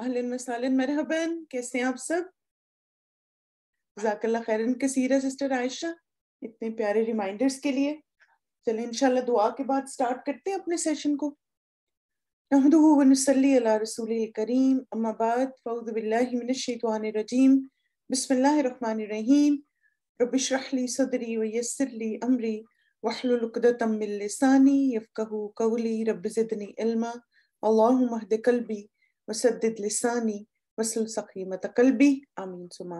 अहलन मरहबन कैसे हैं आप सब खैरन सिस्टर आयशा इतने प्यारे रिमाइंडर्स के लिए चले इंशाल्लाह दुआ के बाद स्टार्ट करते हैं अपने सेशन को करीम अम्मा बाद रहीम सदरी व अमरी कौली इल्मा अल्लाहुम्मा हद कल्बी वसदद लिसानी वसल सकीमत कलबी आमीन सुम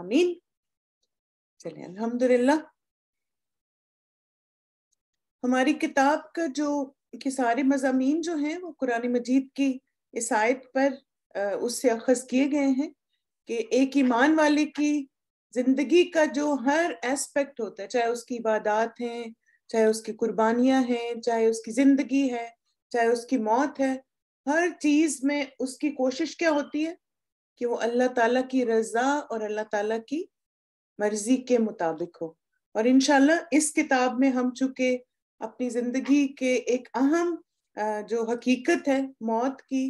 चले अल्हम्दुलिल्लाह हमारी किताब का जो के सारे मजामी जो हैं वो कुरान मजीद की इस आयत पर उससे अखज किए गए हैं कि एक ईमान वाले की जिंदगी का जो हर एस्पेक्ट होता है चाहे उसकी इबादत हैं चाहे उसकी कुर्बानियां हैं चाहे उसकी जिंदगी है चाहे उसकी मौत है हर चीज में उसकी कोशिश क्या होती है कि वो अल्लाह ताला की रजा और अल्लाह ताला की मर्जी के मुताबिक हो और इनशाला इस किताब में हम चूंकि अपनी जिंदगी के एक अहम जो हकीकत है मौत की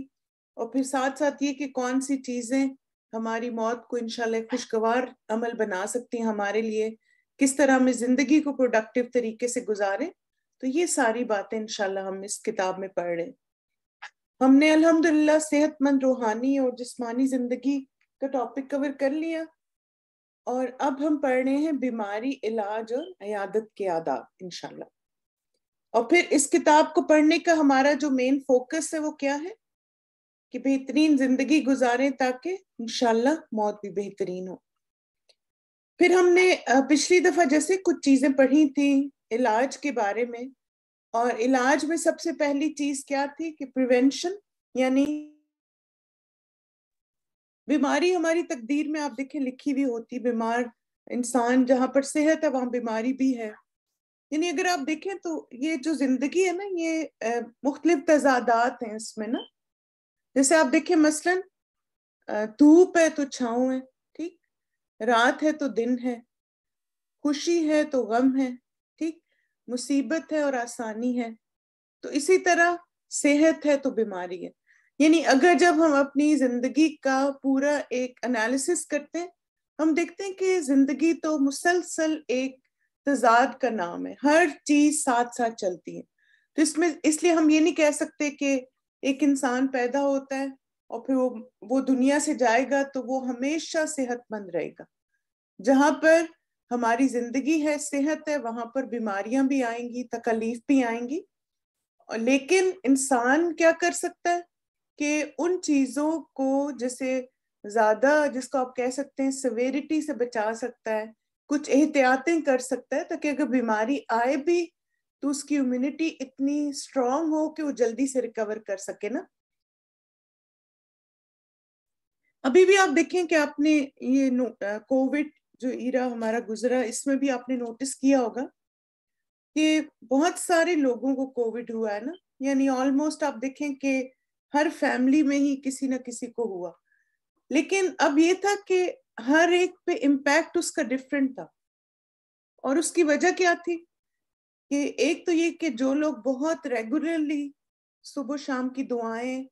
और फिर साथ साथ ये कि कौन सी चीजें हमारी मौत को इनशाला खुशगवार अमल बना सकती हैं हमारे लिए किस तरह हम इस जिंदगी को प्रोडक्टिव तरीके से गुजारें तो ये सारी बातें इनशाला हम इस किताब में पढ़ रहे हैं हमने अल्हम्दुलिल्लाह सेहतमंद रूहानी और जिस्मानी जिंदगी का टॉपिक कवर कर लिया और अब हम पढ़ रहे हैं बीमारी इलाज और अयादत के आदाब इनशाला और फिर इस किताब को पढ़ने का हमारा जो मेन फोकस है वो क्या है कि बेहतरीन जिंदगी गुजारें ताकि इनशाला मौत भी बेहतरीन हो फिर हमने पिछली दफा जैसे कुछ चीजें पढ़ी थी इलाज के बारे में और इलाज में सबसे पहली चीज क्या थी कि प्रिवेंशन यानी बीमारी हमारी तकदीर में आप देखें लिखी हुई होती बीमार इंसान जहां पर सेहत है वहाँ बीमारी भी है यानी अगर आप देखें तो ये जो जिंदगी है ना ये मुख्तलिफ तजादात हैं इसमें ना जैसे आप देखें मसलन धूप है तो छाव है ठीक रात है तो दिन है खुशी है तो गम है मुसीबत है और आसानी है तो इसी तरह सेहत है तो बीमारी है यानी अगर जब हम अपनी जिंदगी का पूरा एक एनालिसिस करते हैं हम देखते हैं कि जिंदगी तो मुसलसल एक तजाद का नाम है हर चीज साथ साथ चलती है तो इसमें इसलिए हम ये नहीं कह सकते कि एक इंसान पैदा होता है और फिर वो वो दुनिया से जाएगा तो वो हमेशा सेहतमंद रहेगा जहाँ पर हमारी जिंदगी है सेहत है वहां पर बीमारियां भी आएंगी तकलीफ भी आएंगी लेकिन इंसान क्या कर सकता है कि उन चीजों को जैसे ज्यादा जिसको आप कह सकते हैं सवेरिटी से बचा सकता है कुछ एहतियातें कर सकता है ताकि अगर बीमारी आए भी तो उसकी इम्यूनिटी इतनी स्ट्रांग हो कि वो जल्दी से रिकवर कर सके ना अभी भी आप देखें कि आपने ये कोविड जो ईरा हमारा गुजरा इसमें भी आपने नोटिस किया होगा कि बहुत सारे लोगों को कोविड हुआ है ना यानी ऑलमोस्ट आप देखें कि हर फैमिली में ही किसी ना किसी को हुआ लेकिन अब ये था कि हर एक पे इम्पैक्ट उसका डिफरेंट था और उसकी वजह क्या थी कि एक तो ये कि जो लोग बहुत रेगुलरली सुबह शाम की दुआएं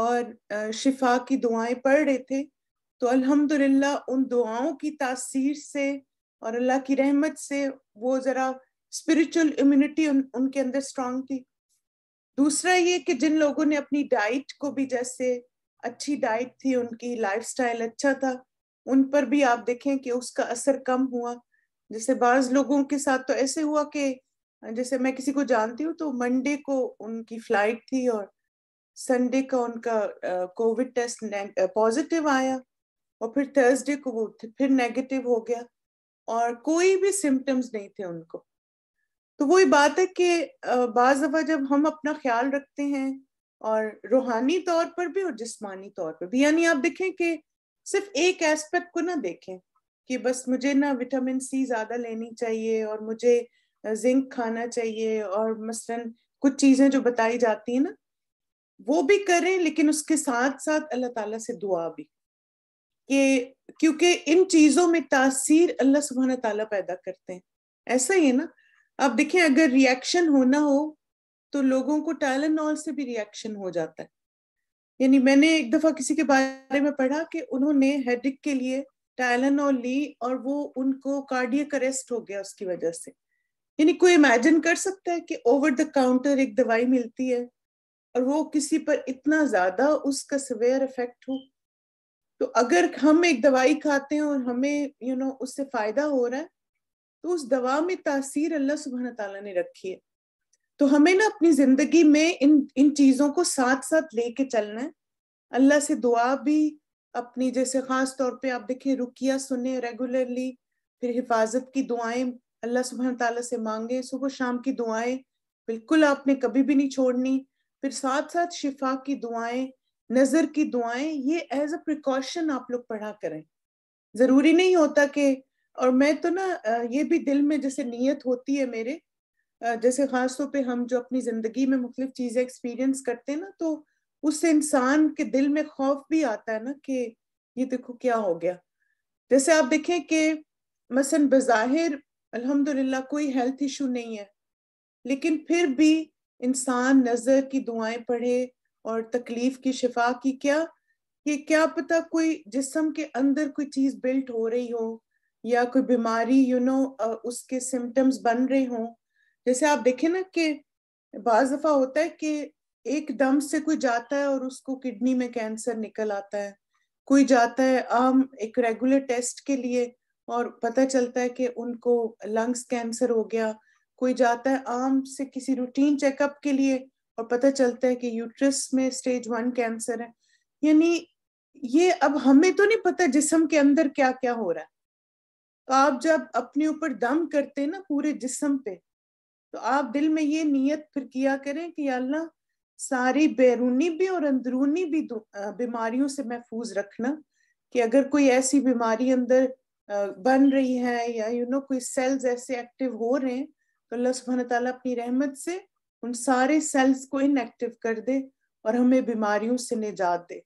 और शिफा की दुआएं पढ़ रहे थे तो अल्हम्दुलिल्लाह उन दुआओं की तासीर से और अल्लाह की रहमत से वो ज़रा स्पिरिचुअल इम्यूनिटी उन, उनके अंदर स्ट्रांग थी दूसरा ये कि जिन लोगों ने अपनी डाइट को भी जैसे अच्छी डाइट थी उनकी लाइफस्टाइल अच्छा था उन पर भी आप देखें कि उसका असर कम हुआ जैसे बाज लोगों के साथ तो ऐसे हुआ कि जैसे मैं किसी को जानती हूँ तो मंडे को उनकी फ्लाइट थी और संडे का उनका कोविड टेस्ट पॉजिटिव आया और फिर थर्सडे को वो थे फिर नेगेटिव हो गया और कोई भी सिम्टम्स नहीं थे उनको तो वही बात है कि बाज दफ़ा जब हम अपना ख्याल रखते हैं और रूहानी तौर पर भी और जिस्मानी तौर पर भी यानी आप देखें कि सिर्फ एक एस्पेक्ट को ना देखें कि बस मुझे ना विटामिन सी ज़्यादा लेनी चाहिए और मुझे जिंक खाना चाहिए और मसलन कुछ चीज़ें जो बताई जाती हैं ना वो भी करें लेकिन उसके साथ साथ अल्लाह ताला से दुआ भी कि क्योंकि इन चीजों में तासीर अल्लाह सुबहाना ताला पैदा करते हैं ऐसा ही है ना आप देखें अगर रिएक्शन होना हो तो लोगों को टालनॉल से भी रिएक्शन हो जाता है यानी मैंने एक दफा किसी के बारे में पढ़ा कि उन्होंने हेडिक के लिए टाइलानॉल ली और वो उनको कार्डियक अरेस्ट हो गया उसकी वजह से यानी कोई इमेजिन कर सकता है कि ओवर द काउंटर एक दवाई मिलती है और वो किसी पर इतना ज्यादा उसका सवेयर इफेक्ट हो तो अगर हम एक दवाई खाते हैं और हमें यू you नो know, उससे फायदा हो रहा है तो उस दवा में तासीर अल्लाह सुबहान तला ने रखी है तो हमें ना अपनी जिंदगी में इन इन चीजों को साथ साथ लेके चलना है अल्लाह से दुआ भी अपनी जैसे खास तौर पे आप देखिए रुकिया सुने रेगुलरली फिर हिफाजत की दुआएं अल्लाह सुबह तला से मांगे सुबह शाम की दुआएं बिल्कुल आपने कभी भी नहीं छोड़नी फिर साथ साथ शिफा की दुआएं नजर की दुआएं ये एज अ प्रिकॉशन आप लोग पढ़ा करें जरूरी नहीं होता कि और मैं तो ना ये भी दिल में जैसे नीयत होती है मेरे जैसे खास तौर पे हम जो अपनी जिंदगी में मुख्तलिफ चीजें एक्सपीरियंस करते हैं ना तो उससे इंसान के दिल में खौफ भी आता है ना कि ये देखो क्या हो गया जैसे आप देखें कि मसन बज़ाहिर अल्हम्दुलिल्लाह कोई हेल्थ इशू नहीं है लेकिन फिर भी इंसान नज़र की दुआएं पढ़े और तकलीफ की शिफा की क्या कि क्या पता कोई जिसम के अंदर कोई चीज बिल्ट हो रही हो या कोई बीमारी यू नो उसके सिम्टम्स बन रहे हो जैसे आप देखें ना कि बाज दफा होता है कि एक दम से कोई जाता है और उसको किडनी में कैंसर निकल आता है कोई जाता है आम एक रेगुलर टेस्ट के लिए और पता चलता है कि उनको लंग्स कैंसर हो गया कोई जाता है आम से किसी रूटीन चेकअप के लिए और पता चलता है कि यूट्रस में स्टेज वन कैंसर है यानी ये अब हमें तो नहीं पता जिसम के अंदर क्या क्या हो रहा है तो आप जब अपने ऊपर दम करते हैं ना पूरे जिसम पे तो आप दिल में ये नियत फिर किया करें कि अल्लाह सारी बैरूनी भी और अंदरूनी भी बीमारियों से महफूज रखना कि अगर कोई ऐसी बीमारी अंदर बन रही है या यू you नो know, कोई सेल्स ऐसे एक्टिव हो रहे हैं तो अल्लाह सुबहान तला अपनी रहमत से उन सारे सेल्स को इनएक्टिव कर दे और हमें बीमारियों से निजात दे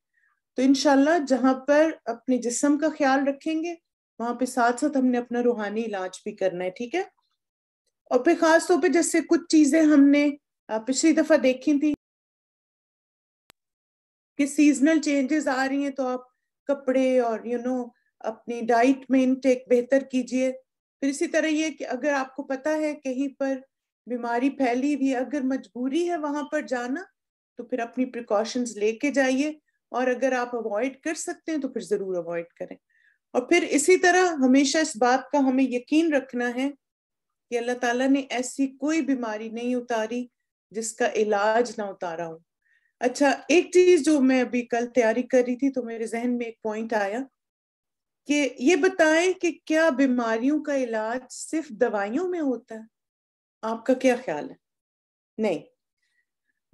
तो इनशाला जहां पर अपने जिसम का ख्याल रखेंगे वहां पे साथ साथ हमने अपना रूहानी इलाज भी करना है ठीक है और फिर खास तौर पे जैसे कुछ चीजें हमने पिछली दफा देखी थी कि सीजनल चेंजेस आ रही हैं तो आप कपड़े और यू you नो know, अपनी डाइट में इनटेक बेहतर कीजिए फिर इसी तरह ये कि अगर आपको पता है कहीं पर बीमारी फैली भी अगर मजबूरी है वहां पर जाना तो फिर अपनी प्रिकॉशंस लेके जाइए और अगर आप अवॉइड कर सकते हैं तो फिर जरूर अवॉइड करें और फिर इसी तरह हमेशा इस बात का हमें यकीन रखना है कि अल्लाह ताला ने ऐसी कोई बीमारी नहीं उतारी जिसका इलाज ना उतारा हो अच्छा एक चीज जो मैं अभी कल तैयारी कर रही थी तो मेरे जहन में एक पॉइंट आया कि ये बताएं कि क्या बीमारियों का इलाज सिर्फ दवाइयों में होता है आपका क्या ख्याल है नहीं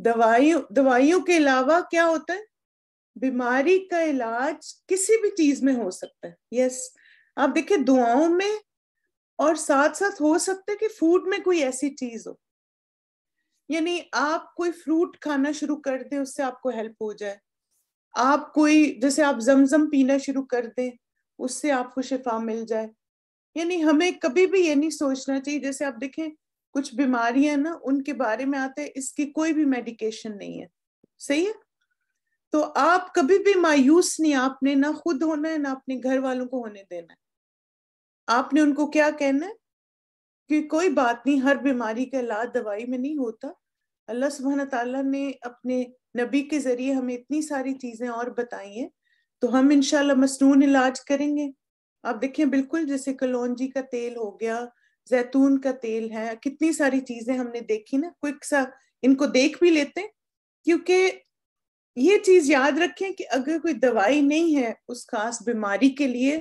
दवाई दवाइयों के अलावा क्या होता है बीमारी का इलाज किसी भी चीज में हो सकता है यस आप देखिए दुआओं में और साथ साथ हो सकता है कि फूड में कोई ऐसी चीज हो यानी आप कोई फ्रूट खाना शुरू कर दें उससे आपको हेल्प हो जाए आप कोई जैसे आप जमजम पीना शुरू कर दें उससे आपको शिफा मिल जाए यानी हमें कभी भी ये नहीं सोचना चाहिए जैसे आप देखें कुछ बीमारियां ना उनके बारे में आते हैं इसकी कोई भी मेडिकेशन नहीं है सही है तो आप कभी भी मायूस नहीं आपने ना खुद होना है ना अपने घर वालों को होने देना है आपने उनको क्या कहना है कि कोई बात नहीं हर बीमारी का इलाज दवाई में नहीं होता अल्लाह सुबहान तला ने अपने नबी के जरिए हमें इतनी सारी चीजें और बताई हैं तो हम इनशाला मसनून इलाज करेंगे आप देखें बिल्कुल जैसे कलौजी का तेल हो गया जैतून का तेल है कितनी सारी चीजें हमने देखी ना क्विक सा इनको देख भी लेते हैं क्योंकि ये चीज याद रखें कि अगर कोई दवाई नहीं है उस खास बीमारी के लिए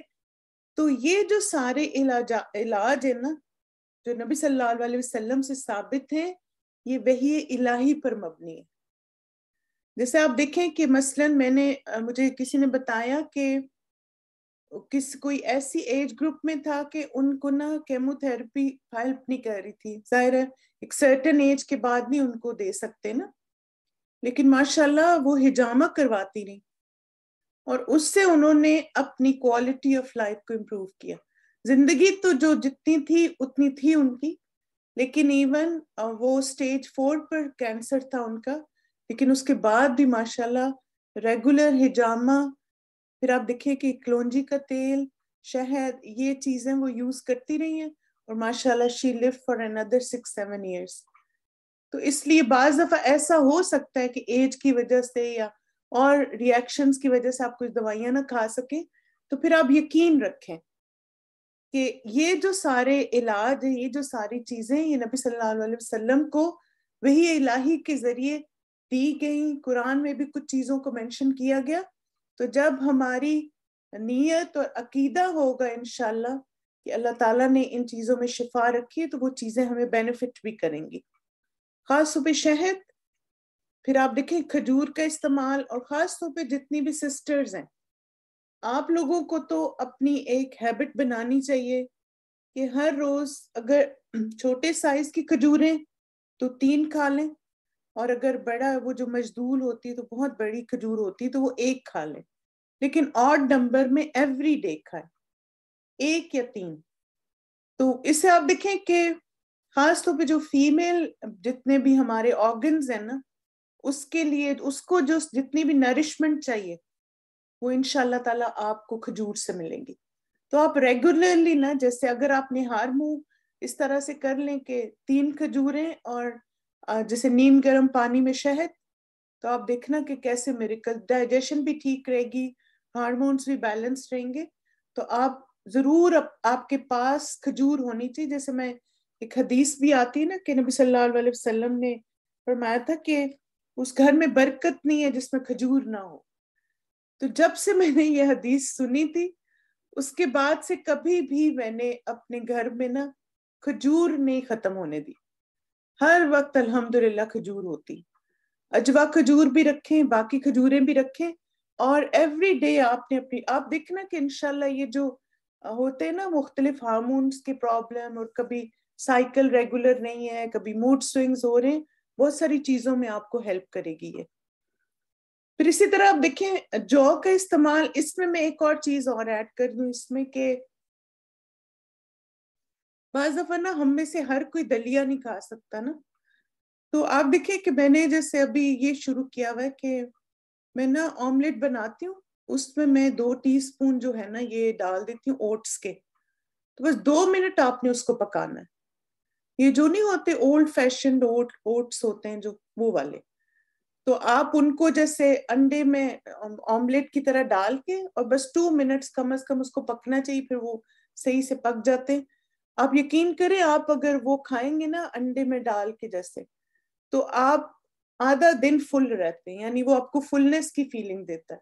तो ये जो सारे इलाजा इलाज है ना जो नबी सल्लल्लाहु अलैहि वसल्लम से साबित है ये वही इलाही पर मबनी है जैसे आप देखें कि मसलन मैंने मुझे किसी ने बताया कि किस कोई ऐसी एज ग्रुप में था कि उनको ना केमोथेरेपी हेल्प नहीं कर रही थी जाहिर है एक सर्टन एज के बाद नहीं उनको दे सकते ना लेकिन माशाल्लाह वो हिजामा करवाती रही और उससे उन्होंने अपनी क्वालिटी ऑफ लाइफ को इम्प्रूव किया जिंदगी तो जो जितनी थी उतनी थी उनकी लेकिन इवन वो स्टेज फोर पर कैंसर था उनका लेकिन उसके बाद भी माशाल्लाह रेगुलर हिजामा फिर आप देखिए कि कलौजी का तेल शहद ये चीजें वो यूज करती रही हैं और माशाल्लाह she live for another six seven years तो इसलिए बाज दफा ऐसा हो सकता है कि एज की वजह से या और रिएक्शंस की वजह से आप कुछ दवाइयां ना खा सकें तो फिर आप यकीन रखें कि ये जो सारे इलाज है ये जो सारी चीजें ये नबी सल्लल्लाहु अलैहि वसल्लम को वही इलाही के जरिए दी गई कुरान में भी कुछ चीजों को मेंशन किया गया तो जब हमारी नीयत और अकीदा होगा इनशाला कि अल्लाह ताला ने इन चीज़ों में शिफा रखी है तो वो चीज़ें हमें बेनिफिट भी करेंगी ख़ास तौर पर शहद फिर आप देखें खजूर का इस्तेमाल और ख़ास तौर पर जितनी भी सिस्टर्स हैं आप लोगों को तो अपनी एक हैबिट बनानी चाहिए कि हर रोज़ अगर छोटे साइज़ की खजूरें तो तीन खा लें और अगर बड़ा वो जो मजदूल होती है तो बहुत बड़ी खजूर होती है तो वो एक खा ले लेकिन और नंबर में एवरी डे खाए एक या तीन तो इससे आप देखें कि खास तौर पे जो फीमेल जितने भी हमारे ऑर्गन्स हैं ना उसके लिए उसको जो जितनी भी नरिशमेंट चाहिए वो इन ताला आपको खजूर से मिलेंगी तो आप रेगुलरली ना जैसे अगर आपने हार मुंह इस तरह से कर लें कि तीन खजूरें और जैसे नीम गर्म पानी में शहद तो आप देखना कि कैसे मेरिकल डाइजेशन भी ठीक रहेगी हारमोन्स भी बैलेंस रहेंगे तो आप जरूर आप, आपके पास खजूर होनी चाहिए जैसे मैं एक हदीस भी आती है ना कि नबी सल्लल्लाहु अलैहि वसल्लम ने फरमाया था कि उस घर में बरकत नहीं है जिसमें खजूर ना हो तो जब से मैंने यह हदीस सुनी थी उसके बाद से कभी भी मैंने अपने घर में ना खजूर नहीं खत्म होने दी हर वक्त अल्हम्दुलिल्लाह खजूर होती अजवा खजूर भी रखें बाकी खजूरें भी रखें और एवरी डे आपने अपनी आप देखना कि इनशाला ये जो होते हैं ना मुख्तलिफ हारमोन्स की प्रॉब्लम और कभी साइकिल रेगुलर नहीं है कभी मूड स्विंग्स हो रहे हैं बहुत सारी चीज़ों में आपको हेल्प करेगी ये फिर इसी तरह आप देखें जौ का इस्तेमाल इसमें मैं एक और चीज़ और ऐड कर दूं इसमें कि बाज दफा ना हम में से हर कोई दलिया नहीं खा सकता ना तो आप देखिए कि मैंने जैसे अभी ये शुरू किया हुआ है कि मैं ना ऑमलेट बनाती हूँ उसमें मैं दो टीस्पून जो है ना ये डाल देती हूँ ओट्स के तो बस दो मिनट आपने उसको पकाना है ये जो नहीं होते ओल्ड फैशन ओट ओट्स होते हैं जो वो वाले तो आप उनको जैसे अंडे में ऑमलेट की तरह डाल के और बस टू मिनट्स कम अज कम उसको पकना चाहिए फिर वो सही से पक जाते हैं आप यकीन करें आप अगर वो खाएंगे ना अंडे में डाल के जैसे तो आप आधा दिन फुल रहते हैं यानी वो आपको फुलनेस की फीलिंग देता है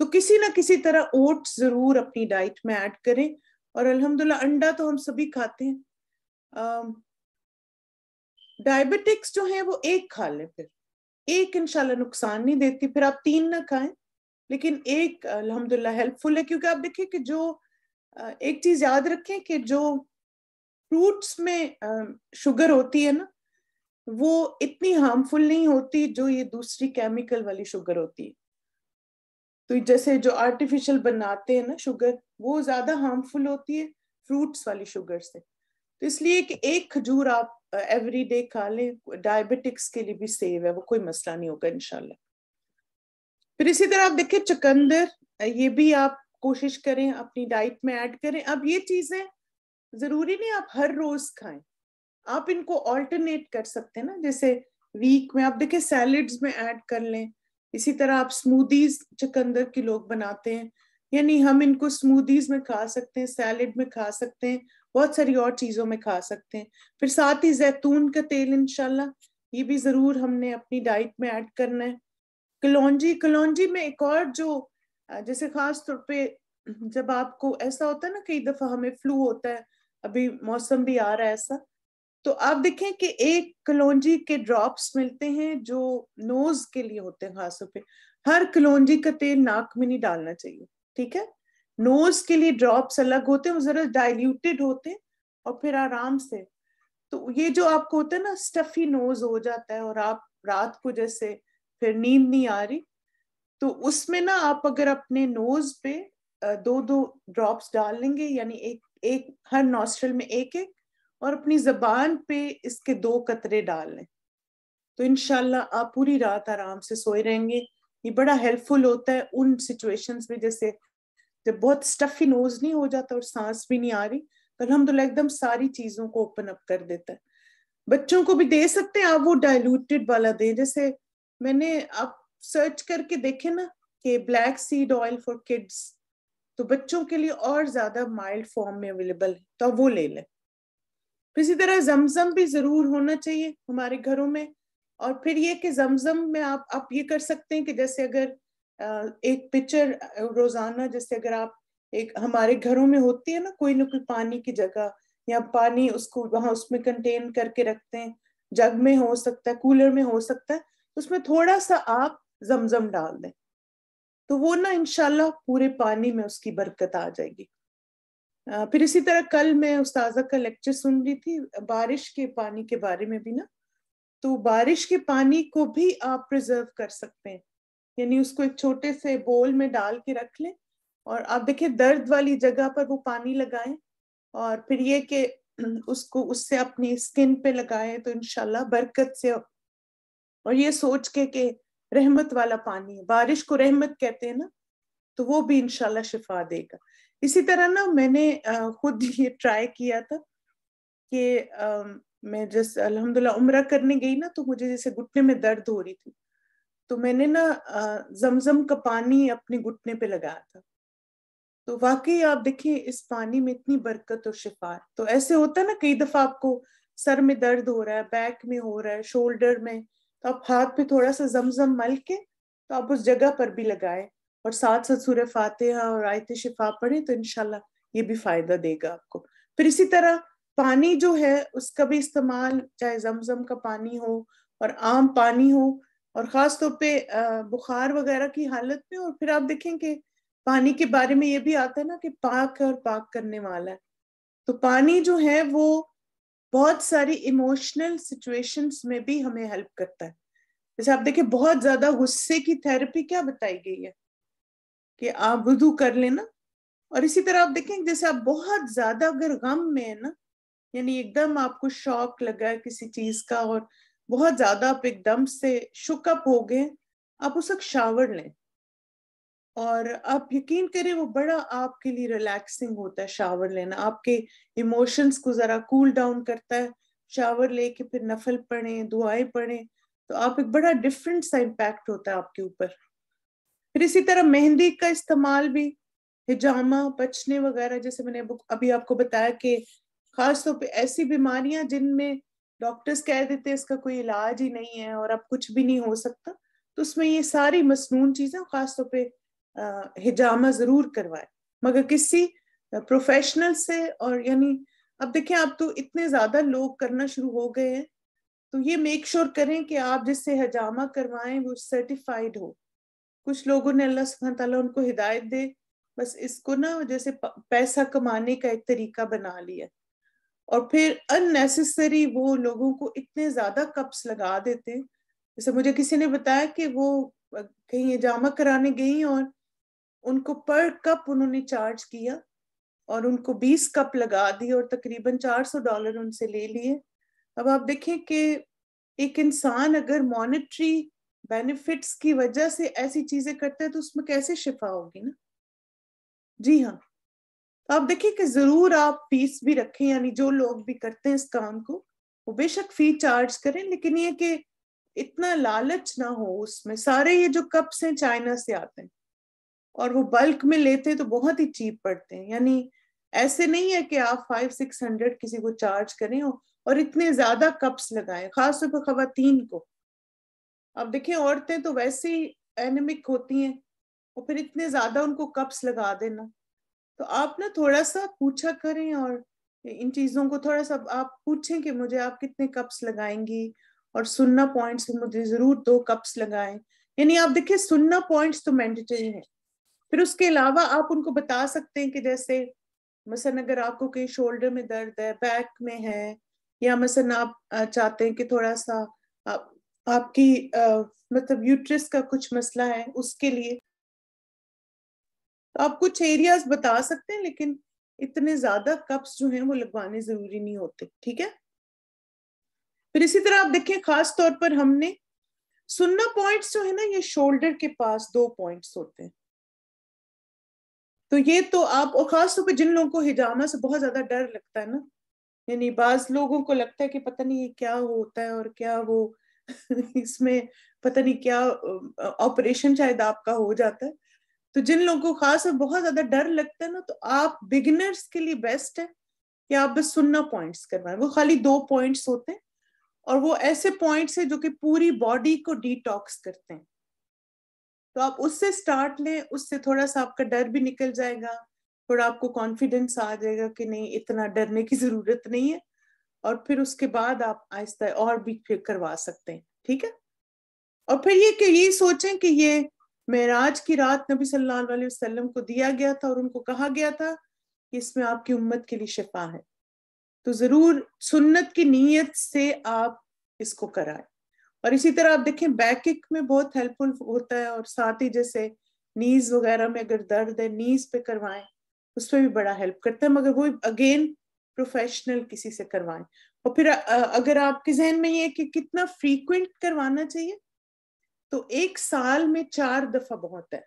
तो किसी ना किसी तरह ओट जरूर अपनी डाइट में ऐड करें और अल्हम्दुलिल्लाह अंडा तो हम सभी खाते हैं डायबिटिक्स जो है वो एक खा लें फिर एक इनशाला नुकसान नहीं देती फिर आप तीन ना खाएं लेकिन एक अल्हम्दुलिल्लाह हेल्पफुल है क्योंकि आप देखें कि जो एक चीज याद रखें कि जो फ्रूट्स में शुगर um, होती है ना वो इतनी हार्मफुल नहीं होती जो ये दूसरी केमिकल वाली शुगर होती है तो जैसे जो आर्टिफिशियल बनाते हैं ना शुगर वो ज्यादा हार्मफुल होती है फ्रूट्स वाली शुगर से तो इसलिए कि एक खजूर आप एवरी uh, डे खा लें डायबिटिक्स के लिए भी सेव है वो कोई मसला नहीं होगा इनशाला फिर इसी तरह आप देखिये चकंदर ये भी आप कोशिश करें अपनी डाइट में ऐड करें अब ये चीजें जरूरी नहीं आप हर रोज खाएं आप इनको ऑल्टरनेट कर सकते हैं ना जैसे वीक में आप देखिए सैलड्स में ऐड कर लें इसी तरह आप स्मूदीज चकंदर के लोग बनाते हैं यानी हम इनको स्मूदीज में खा सकते हैं सैलड में खा सकते हैं बहुत सारी और चीज़ों में खा सकते हैं फिर साथ ही जैतून का तेल इनशाला ये भी ज़रूर हमने अपनी डाइट में ऐड करना है कलौजी कलौजी में एक और जो जैसे खास तौर पे जब आपको ऐसा होता है ना कई दफ़ा हमें फ्लू होता है अभी मौसम भी आ रहा है ऐसा तो आप देखें कि एक कलौजी के ड्रॉप्स मिलते हैं जो नोज के लिए होते हैं खासतौर पे हर कलौजी का तेल नाक में नहीं डालना चाहिए ठीक है नोज के लिए ड्रॉप्स अलग होते हैं वो जरा डाइल्यूटेड होते हैं और फिर आराम से तो ये जो आपको होता है ना स्टफी नोज हो जाता है और आप रात को जैसे फिर नींद नहीं आ रही तो उसमें ना आप अगर अपने नोज पे दो दो ड्रॉप्स डाल लेंगे यानी एक एक हर नॉस्ट्रल में एक एक और अपनी जबान पे इसके दो कतरे डाल लें तो इनशाला आप पूरी रात आराम से सोए रहेंगे ये बड़ा हेल्पफुल होता है उन सिचुएशंस में जैसे जब बहुत स्टफी नोज नहीं हो जाता और सांस भी नहीं आ रही तो अलहमदुल्ला एकदम सारी चीजों को ओपन अप कर देता है बच्चों को भी दे सकते हैं आप वो डायलूटेड वाला दें जैसे मैंने आप सर्च करके देखे ना कि black seed oil for kids तो बच्चों के लिए और ज्यादा माइल्ड फॉर्म में अवेलेबल है तो वो ले लें तो इसी तरह जमजम भी जरूर होना चाहिए हमारे घरों में और फिर ये कि जमजम में आप आप ये कर सकते हैं कि जैसे अगर एक पिक्चर रोजाना जैसे अगर आप एक हमारे घरों में होती है ना कोई ना कोई पानी की जगह या पानी उसको वहां उसमें कंटेन करके रखते हैं जग में हो सकता है कूलर में हो सकता है उसमें थोड़ा सा आप जमजम डाल दें तो वो ना इनशाला पूरे पानी में उसकी बरकत आ जाएगी फिर इसी तरह कल मैं उस्ताजा का लेक्चर सुन रही थी बारिश के पानी के बारे में भी ना तो बारिश के पानी को भी आप प्रिजर्व कर सकते हैं यानी उसको एक छोटे से बोल में डाल के रख लें और आप देखिए दर्द वाली जगह पर वो पानी लगाएं और फिर ये कि उसको उससे अपनी स्किन पे लगाएं तो इनशाला बरकत से और ये सोच के कि रहमत वाला पानी है बारिश को रहमत कहते हैं ना तो वो भी इनशाला शिफा देगा इसी तरह ना मैंने खुद ये ट्राई किया था कि मैं जैसे अलहमदुल्ला उम्र करने गई ना तो मुझे जैसे घुटने में दर्द हो रही थी तो मैंने ना जमजम का पानी अपने घुटने पे लगाया था तो वाकई आप देखिए इस पानी में इतनी बरकत और शिफा तो ऐसे होता है ना कई दफा आपको सर में दर्द हो रहा है बैक में हो रहा है शोल्डर में तो आप हाथ पे थोड़ा सा जमजम मल के तो आप उस जगह पर भी लगाए और साथ साथ सूर्य हैं और आयत शिफा पढ़े तो इनशाला ये भी फायदा देगा आपको फिर इसी तरह पानी जो है उसका भी इस्तेमाल चाहे जमजम का पानी हो और आम पानी हो और ख़ास तौर पे बुखार वगैरह की हालत में और फिर आप देखें कि पानी के बारे में ये भी आता है ना कि पाक है और पाक करने वाला है तो पानी जो है वो बहुत सारी इमोशनल सिचुएशंस में भी हमें हेल्प करता है जैसे आप देखें बहुत ज्यादा गुस्से की थेरेपी क्या बताई गई है कि आप वुदू कर लेना और इसी तरह आप देखें जैसे आप बहुत ज्यादा अगर गम में है ना यानी एकदम आपको शौक लगा किसी चीज का और बहुत ज्यादा आप एकदम से शुकअप हो गए आप उस वक्त शावर लें और आप यकीन करें वो बड़ा आपके लिए रिलैक्सिंग होता है शावर लेना आपके इमोशंस को ज़रा कूल डाउन करता है शावर लेके फिर नफल पढ़े दुआएं पढ़े तो आप एक बड़ा डिफरेंट सा इम्पैक्ट होता है आपके ऊपर फिर इसी तरह मेहंदी का इस्तेमाल भी हिजामा पचने वगैरह जैसे मैंने अभी आपको बताया कि खास तौर ऐसी बीमारियां जिनमें डॉक्टर्स कह देते हैं इसका कोई इलाज ही नहीं है और अब कुछ भी नहीं हो सकता तो उसमें ये सारी मसनून चीज़ें खासतौर पर हिजामा जरूर करवाए मगर किसी प्रोफेशनल से और यानी अब देखें आप तो इतने ज्यादा लोग करना शुरू हो गए हैं तो ये मेक श्योर sure करें कि आप जिससे हजामा करवाएं वो सर्टिफाइड हो कुछ लोगों ने अल्लाह सुबह ताला उनको हिदायत दे बस इसको ना जैसे पैसा कमाने का एक तरीका बना लिया और फिर अननेसेसरी वो लोगों को इतने ज्यादा कप्स लगा देते हैं जैसे मुझे किसी ने बताया कि वो कहीं हजामा कराने गई और उनको पर कप उन्होंने चार्ज किया और उनको 20 कप लगा दिए और तकरीबन 400 डॉलर उनसे ले लिए अब आप देखें कि एक इंसान अगर मॉनेटरी बेनिफिट्स की वजह से ऐसी चीजें करता है तो उसमें कैसे शिफा होगी ना जी हाँ आप देखिए कि जरूर आप फीस भी रखें यानी जो लोग भी करते हैं इस काम को वो बेशक फी चार्ज करें लेकिन ये कि इतना लालच ना हो उसमें सारे ये जो कप्स हैं चाइना से आते हैं और वो बल्क में लेते हैं तो बहुत ही चीप पड़ते हैं यानी ऐसे नहीं है कि आप फाइव सिक्स हंड्रेड किसी को चार्ज करें और इतने ज्यादा कप्स लगाएं खासतौर पर खातन को अब देखिए औरतें तो वैसे ही एनेमिक होती हैं और फिर इतने ज्यादा उनको कप्स लगा देना तो आप ना थोड़ा सा पूछा करें और इन चीजों को थोड़ा सा आप पूछें कि मुझे आप कितने कप्स लगाएंगी और सुनना पॉइंट्स मुझे जरूर दो कप्स लगाएं यानी आप देखिए सुनना पॉइंट्स तो मैंडेटरी है फिर उसके अलावा आप उनको बता सकते हैं कि जैसे मसन अगर आपको कहीं शोल्डर में दर्द है बैक में है या मसन आप चाहते हैं कि थोड़ा सा आप, आपकी आ, मतलब यूट्रस का कुछ मसला है उसके लिए तो आप कुछ एरियाज बता सकते हैं लेकिन इतने ज्यादा कप्स जो हैं वो लगवाने जरूरी नहीं होते ठीक है फिर इसी तरह आप देखें खास तौर पर हमने सुनना पॉइंट्स जो है ना ये शोल्डर के पास दो पॉइंट्स होते हैं तो ये तो आप और खास तौर जिन लोगों को हिजामा से बहुत ज्यादा डर लगता है ना यानी बाज लोगों को लगता है कि पता नहीं ये क्या होता है और क्या वो इसमें पता नहीं क्या ऑपरेशन शायद आपका हो जाता है तो जिन लोगों को खास और बहुत ज्यादा डर लगता है ना तो आप बिगिनर्स के लिए बेस्ट है कि आप बस सुनना पॉइंट्स करवाएं वो खाली दो पॉइंट्स होते हैं और वो ऐसे पॉइंट्स है जो कि पूरी बॉडी को डिटॉक्स करते हैं तो आप उससे स्टार्ट लें उससे थोड़ा सा आपका डर भी निकल जाएगा थोड़ा आपको कॉन्फिडेंस आ जाएगा कि नहीं इतना डरने की जरूरत नहीं है और फिर उसके बाद आप आहिस्ता और भी फिर करवा सकते हैं ठीक है और फिर ये कि ये सोचें कि ये महराज की रात नबी सल्लल्लाहु अलैहि वसल्लम को दिया गया था और उनको कहा गया था कि इसमें आपकी उम्मत के लिए शफा है तो जरूर सुन्नत की नीयत से आप इसको कराएं और इसी तरह आप देखें बैक किक में बहुत हेल्पफुल होता है और साथ ही जैसे नीज वगैरह में अगर दर्द है नीज पे करवाएं उस पर भी बड़ा हेल्प करता है मगर वो अगेन प्रोफेशनल किसी से करवाएं और फिर अगर आपके जहन में ये कि कितना फ्रीक्वेंट करवाना चाहिए तो एक साल में चार दफा बहुत है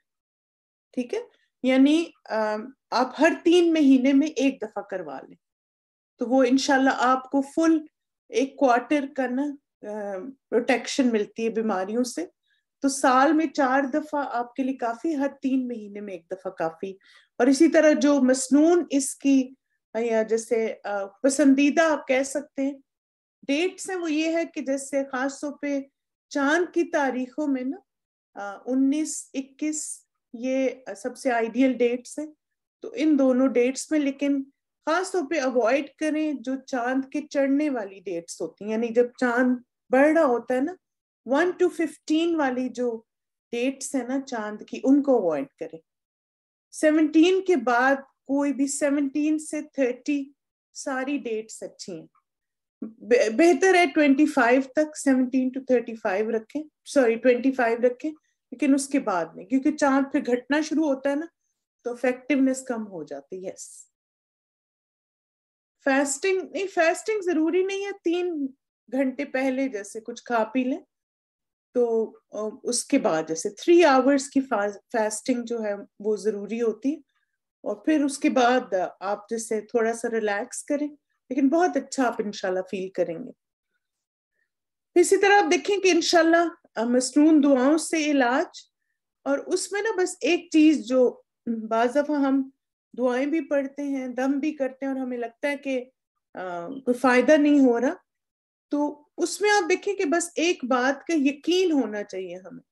ठीक है यानी आप हर तीन महीने में एक दफा करवा लें तो वो इनशाला आपको फुल एक क्वार्टर का ना प्रोटेक्शन मिलती है बीमारियों से तो साल में चार दफा आपके लिए काफी हर तीन महीने में एक दफा काफी और इसी तरह जो मसनून इसकी या जैसे पसंदीदा आप कह सकते हैं डेट्स हैं वो ये है कि जैसे खास तौर पे चांद की तारीखों में ना उन्नीस इक्कीस ये सबसे आइडियल डेट्स हैं तो इन दोनों डेट्स में लेकिन खास तौर पे अवॉइड करें जो चांद के चढ़ने वाली डेट्स होती हैं यानी जब चांद बढ़ रहा होता है ना वन टू फिफ्टीन वाली जो डेट्स है ना चांद की उनको अवॉइड करें सेवनटीन के बाद कोई भी सेवनटीन से थर्टी सारी डेट्स अच्छी हैं बेहतर है ट्वेंटी फाइव तक सेवनटीन टू थर्टी फाइव रखें सॉरी ट्वेंटी फाइव रखें लेकिन उसके बाद नहीं क्योंकि चांद फिर घटना शुरू होता है ना तो इफेक्टिवनेस कम हो जाती है yes. फास्टिंग नहीं फास्टिंग जरूरी नहीं है तीन घंटे पहले जैसे कुछ खा पी लें तो उसके बाद जैसे थ्री आवर्स की फास्टिंग जो है वो जरूरी होती है और फिर उसके बाद आप जैसे थोड़ा सा रिलैक्स करें लेकिन बहुत अच्छा आप इनशाला फील करेंगे इसी तरह आप देखें कि इनशाला मसनून दुआओं से इलाज और उसमें ना बस एक चीज जो बाज हम दुआएं भी पढ़ते हैं दम भी करते हैं और हमें लगता है कि कोई फायदा नहीं हो रहा तो उसमें आप देखें कि बस एक बात का यकीन होना चाहिए हमें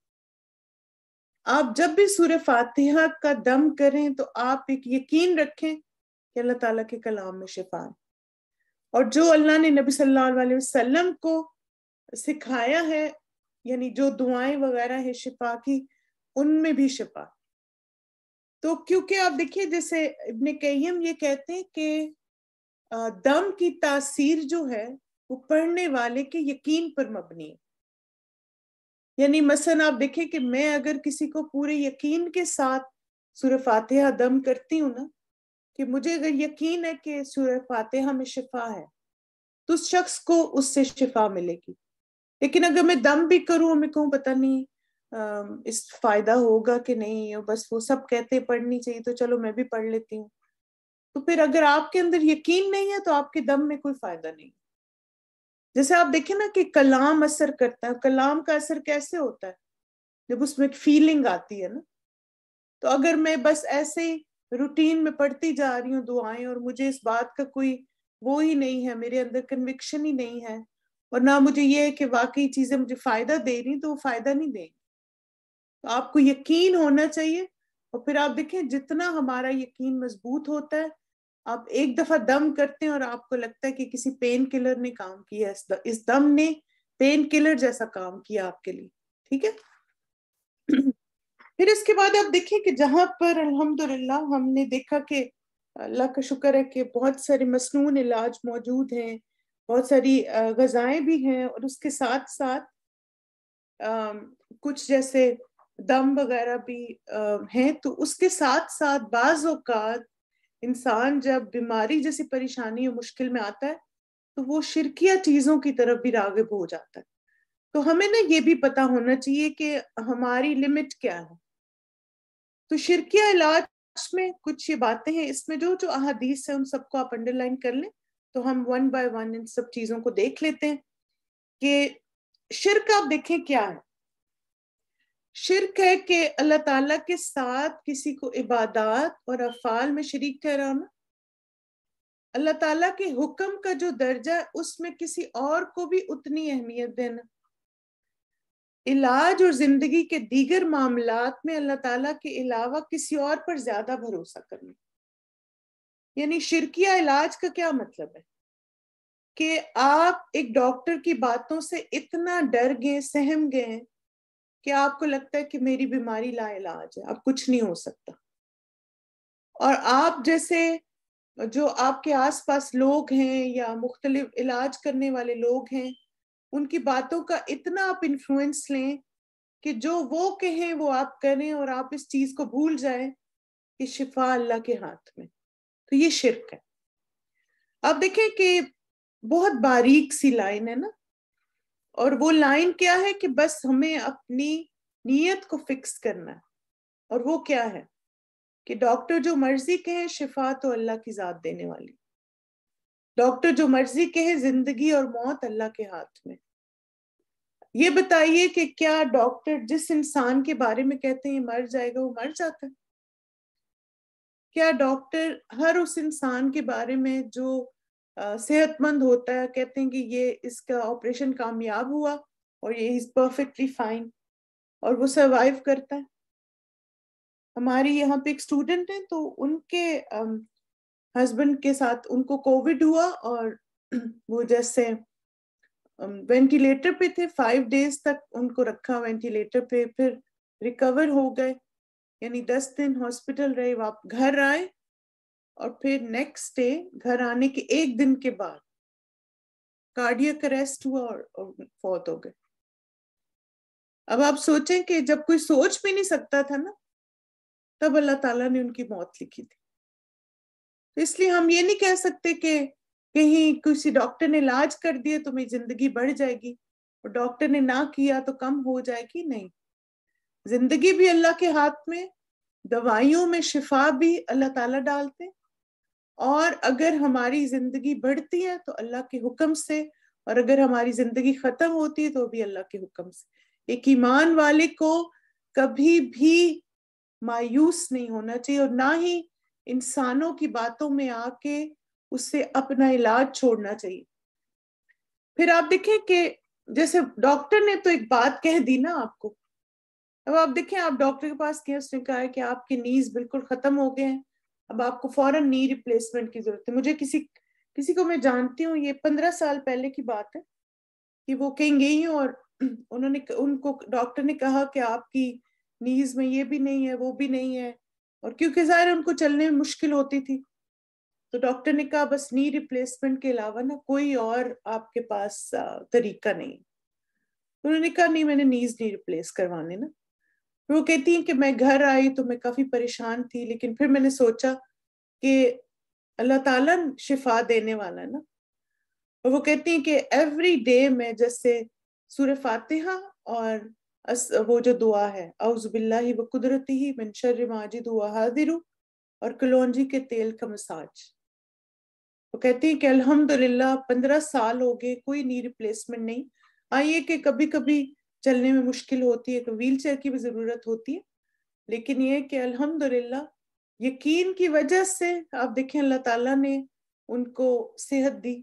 आप जब भी सूर्य फातिहा का दम करें तो आप एक यकीन रखें कि अल्लाह ताला के कलाम में शिफा और जो अल्लाह ने नबी सल्लल्लाहु अलैहि वसल्लम को सिखाया है यानी जो दुआएं वगैरह है शिफा की उनमें भी शिफा तो क्योंकि आप देखिए जैसे इब्ने कईम ये कहते हैं कि दम की तासीर जो है वो पढ़ने वाले के यकीन पर मबनी है यानी मसन आप देखें कि मैं अगर किसी को पूरे यकीन के साथ सूर्य फातिहा दम करती हूँ ना कि मुझे अगर यकीन है कि सूर्य फातिहा में शिफा है तो उस शख्स को उससे शिफा मिलेगी लेकिन अगर मैं दम भी करूँ और मैं कहूँ पता नहीं इस फायदा होगा कि नहीं बस वो सब कहते पढ़नी चाहिए तो चलो मैं भी पढ़ लेती हूँ तो फिर अगर आपके अंदर यकीन नहीं है तो आपके दम में कोई फायदा नहीं जैसे आप देखें ना कि कलाम असर करता है कलाम का असर कैसे होता है जब उसमें फीलिंग आती है ना तो अगर मैं बस ऐसे रूटीन में पढ़ती जा रही हूँ दुआएं और मुझे इस बात का कोई वो ही नहीं है मेरे अंदर कन्विक्शन ही नहीं है और ना मुझे ये है कि वाकई चीजें मुझे फायदा दे रही तो वो फायदा नहीं देंगी तो आपको यकीन होना चाहिए और फिर आप देखें जितना हमारा यकीन मजबूत होता है आप एक दफा दम करते हैं और आपको लगता है कि किसी पेन किलर ने काम किया इस, द, इस दम ने पेन किलर जैसा काम किया आपके लिए ठीक है फिर इसके बाद आप देखें कि जहां पर अल्हम्दुलिल्लाह हमने देखा कि अल्लाह का शुक्र है कि बहुत सारे मसनून इलाज मौजूद हैं बहुत सारी गज़ाएं भी हैं और उसके साथ साथ आ, कुछ जैसे दम वगैरह भी हैं तो उसके साथ साथ बाजात इंसान जब बीमारी जैसी परेशानी या मुश्किल में आता है तो वो शिरकिया चीज़ों की तरफ भी रागब हो जाता है तो हमें ना ये भी पता होना चाहिए कि हमारी लिमिट क्या है तो शिरकिया इलाज में कुछ ये बातें हैं इसमें जो जो अहादीस है उन सबको आप अंडरलाइन कर लें तो हम वन बाय वन इन सब चीज़ों को देख लेते हैं कि शिरक आप देखें क्या है शिरक है कि अल्लाह ताला के साथ किसी को इबादत और अफाल में शरीक ठहराना अल्लाह ताला के हुक्म का जो दर्जा है उसमें किसी और को भी उतनी अहमियत देना इलाज और जिंदगी के दीगर मामलात में अल्लाह ताला के अलावा किसी और पर ज्यादा भरोसा करना यानी शिरकिया इलाज का क्या मतलब है कि आप एक डॉक्टर की बातों से इतना डर गए सहम गए कि आपको लगता है कि मेरी बीमारी लाइलाज है अब कुछ नहीं हो सकता और आप जैसे जो आपके आसपास लोग हैं या मुख्तलिफ इलाज करने वाले लोग हैं उनकी बातों का इतना आप इन्फ्लुएंस लें कि जो वो कहें वो आप करें और आप इस चीज को भूल जाए कि शिफा अल्लाह के हाथ में तो ये शिरक है अब देखें कि बहुत बारीक सी लाइन है ना और वो लाइन क्या है कि बस हमें अपनी नीयत को फिक्स करना है और वो क्या है कि डॉक्टर जो मर्जी कहे शिफा तो अल्लाह की जात देने वाली डॉक्टर जो मर्जी कहे जिंदगी और मौत अल्लाह के हाथ में ये बताइए कि क्या डॉक्टर जिस इंसान के बारे में कहते हैं मर जाएगा वो मर जाता है क्या डॉक्टर हर उस इंसान के बारे में जो सेहतमंद होता है कहते हैं कि ये इसका ऑपरेशन कामयाब हुआ और ये इज परफेक्टली फाइन और वो सर्वाइव करता है हमारी यहाँ पे एक स्टूडेंट है तो उनके हस्बैंड के साथ उनको कोविड हुआ और वो जैसे वेंटिलेटर पे थे फाइव डेज तक उनको रखा वेंटिलेटर पे फिर रिकवर हो गए यानी दस दिन हॉस्पिटल रहे वाप घर आए और फिर नेक्स्ट डे घर आने के एक दिन के बाद कार्डियक अरेस्ट हुआ और, और फौत हो गए अब आप सोचें कि जब कोई सोच भी नहीं सकता था ना तब अल्लाह ताला ने उनकी मौत लिखी थी तो इसलिए हम ये नहीं कह सकते कि कहीं किसी डॉक्टर ने इलाज कर दिया तो मेरी जिंदगी बढ़ जाएगी और डॉक्टर ने ना किया तो कम हो जाएगी नहीं जिंदगी भी अल्लाह के हाथ में दवाइयों में शिफा भी अल्लाह ताला डालते और अगर हमारी जिंदगी बढ़ती है तो अल्लाह के हुक्म से और अगर हमारी जिंदगी खत्म होती है तो भी अल्लाह के हुक्म से एक ईमान वाले को कभी भी मायूस नहीं होना चाहिए और ना ही इंसानों की बातों में आके उससे अपना इलाज छोड़ना चाहिए फिर आप देखें कि जैसे डॉक्टर ने तो एक बात कह दी ना आपको अब आप देखें आप डॉक्टर के पास गए उसने कहा है कि आपके नीज बिल्कुल खत्म हो गए हैं अब आपको फॉरन नी रिप्लेसमेंट की जरूरत है मुझे किसी किसी को मैं जानती हूँ ये पंद्रह साल पहले की बात है कि वो कहीं गई और उन्होंने उनको डॉक्टर ने कहा कि आपकी नीज में ये भी नहीं है वो भी नहीं है और क्योंकि ज़ाहिर उनको चलने में मुश्किल होती थी तो डॉक्टर ने कहा बस नी रिप्लेसमेंट के अलावा ना कोई और आपके पास तरीका नहीं उन्होंने कहा नहीं मैंने नीज नी रिप्लेस करवाने ना वो कहती हैं कि मैं घर आई तो मैं काफ़ी परेशान थी लेकिन फिर मैंने सोचा कि अल्लाह ताला शिफा देने वाला ना और वो कहती हैं कि एवरी डे मैं जैसे सूर फातिहा और अस, वो जो दुआ है अउजबिल्ला व कुदरती ही मनशर माजिद हुआ हादिरू और कलौजी के तेल का मसाज वो कहती है कि अल्हम्दुलिल्लाह पंद्रह साल हो गए कोई नी रिप्लेसमेंट नहीं आइए कि कभी कभी चलने में मुश्किल होती है तो व्हील चेयर की भी ज़रूरत होती है लेकिन ये कि अल्हम्दुलिल्लाह यकीन की वजह से आप देखें अल्लाह ताला ने उनको सेहत दी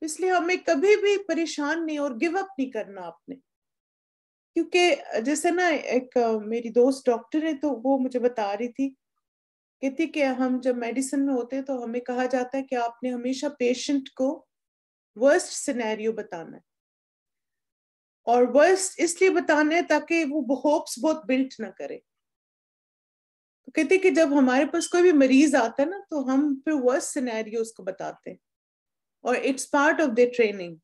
तो इसलिए हमें कभी भी परेशान नहीं और गिव अप नहीं करना आपने क्योंकि जैसे ना एक मेरी दोस्त डॉक्टर है तो वो मुझे बता रही थी कहती कि हम जब मेडिसिन में होते हैं तो हमें कहा जाता है कि आपने हमेशा पेशेंट को वर्स्ट सिनेरियो बताना है और वर्स्ट इसलिए बताने ताकि वो होप्स बहुत बिल्ट ना करे तो कहते कि जब हमारे पास कोई भी मरीज आता है ना तो हम फिर वर्स्ट सिनेरियो उसको बताते हैं और it's part of the training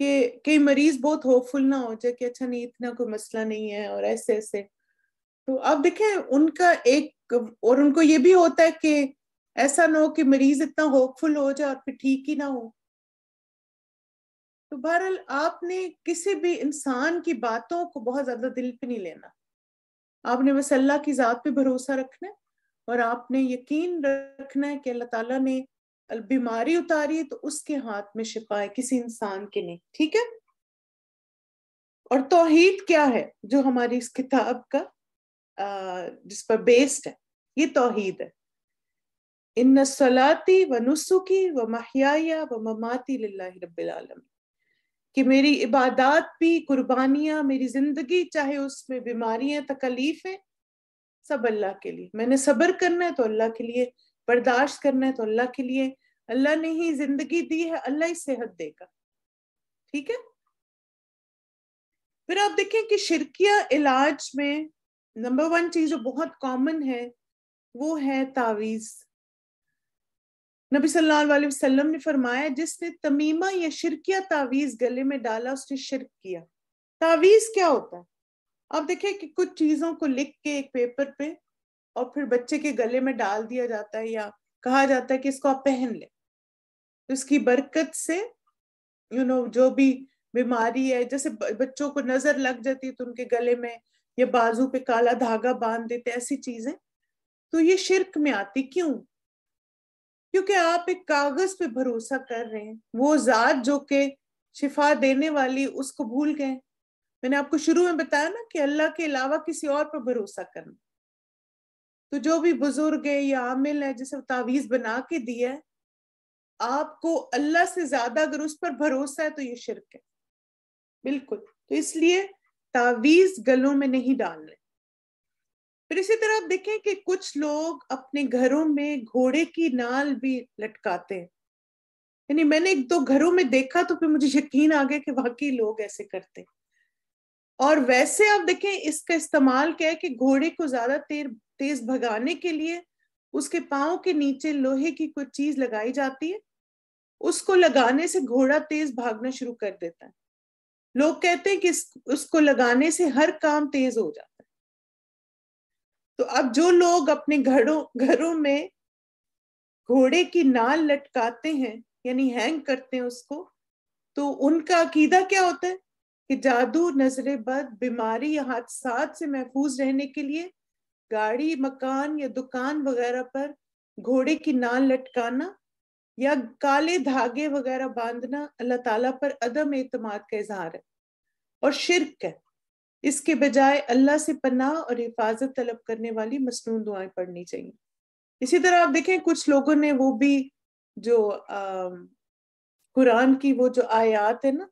कि कई मरीज बहुत होपफुल ना हो जाए कि अच्छा नहीं इतना कोई मसला नहीं है और ऐसे ऐसे तो आप देखें उनका एक और उनको ये भी होता है कि ऐसा ना हो कि मरीज इतना होपफुल हो जाए और फिर ठीक ही ना हो तो बहरहाल आपने किसी भी इंसान की बातों को बहुत ज्यादा दिल पे नहीं लेना आपने बस अल्लाह की ज़ात पे भरोसा रखना है और आपने यकीन रखना है कि अल्लाह ताला ने बीमारी उतारी तो उसके हाथ में छिपा है किसी इंसान के नहीं ठीक है और तोहीद क्या है जो हमारी इस किताब का जिस पर बेस्ड है ये तोहीद है इन सलाती व नुसुकी व महिया व ममाती लाही रबालमी कि मेरी इबादत भी कुर्बानियाँ मेरी ज़िंदगी चाहे उसमें बीमारियां तकलीफ़ है सब अल्लाह के लिए मैंने सब्र करना है तो अल्लाह के लिए बर्दाश्त करना है तो अल्लाह के लिए अल्लाह ने ही जिंदगी दी है अल्लाह ही सेहत देगा ठीक है फिर आप देखें कि शिरकिया इलाज में नंबर वन चीज जो बहुत कॉमन है वो है तावीज़ नबी सल्लल्लाहु अलैहि वसल्लम ने फरमाया जिसने तमीमा या शिरकिया तावीज गले में डाला उसने शिरक किया तावीज क्या होता है अब देखिए कि कुछ चीजों को लिख के एक पेपर पे और फिर बच्चे के गले में डाल दिया जाता है या कहा जाता है कि इसको आप पहन ले तो इसकी बरकत से यू you नो know, जो भी बीमारी है जैसे बच्चों को नजर लग जाती है तो उनके गले में या बाजू पे काला धागा बांध देते ऐसी चीजें तो ये शिरक में आती क्यों क्योंकि आप एक कागज पे भरोसा कर रहे हैं वो जात जो के शिफा देने वाली उसको भूल गए मैंने आपको शुरू में बताया ना कि अल्लाह के अलावा किसी और पर भरोसा करना तो जो भी बुजुर्ग है या आमिल है जिसे तावीज बना के दिया है आपको अल्लाह से ज्यादा अगर उस पर भरोसा है तो ये शिरक है बिल्कुल तो इसलिए तावीज गलों में नहीं डालना फिर इसी तरह आप देखें कि कुछ लोग अपने घरों में घोड़े की नाल भी लटकाते हैं यानी मैंने एक दो घरों में देखा तो फिर मुझे यकीन आ गया कि वाकई लोग ऐसे करते हैं और वैसे आप देखें इसका इस्तेमाल क्या है कि घोड़े को ज्यादा तेर तेज भगाने के लिए उसके पाओ के नीचे लोहे की कोई चीज लगाई जाती है उसको लगाने से घोड़ा तेज भागना शुरू कर देता है लोग कहते हैं कि उसको लगाने से हर काम तेज हो जाता तो अब जो लोग अपने घरों घरों में घोड़े की नाल लटकाते हैं यानी हैंग करते हैं उसको तो उनका अकीदा क्या होता है कि जादू नजर बद बीमारी या हादसात से महफूज रहने के लिए गाड़ी मकान या दुकान वगैरह पर घोड़े की नाल लटकाना या काले धागे वगैरह बांधना अल्लाह ताला पर अदम एतमाद का इजहार है और शिरक है इसके बजाय अल्लाह से पनाह और हिफाजत तलब करने वाली मसनू दुआएं पढ़नी चाहिए इसी तरह आप देखें कुछ लोगों ने वो भी जो कुरान की वो जो आयात है ना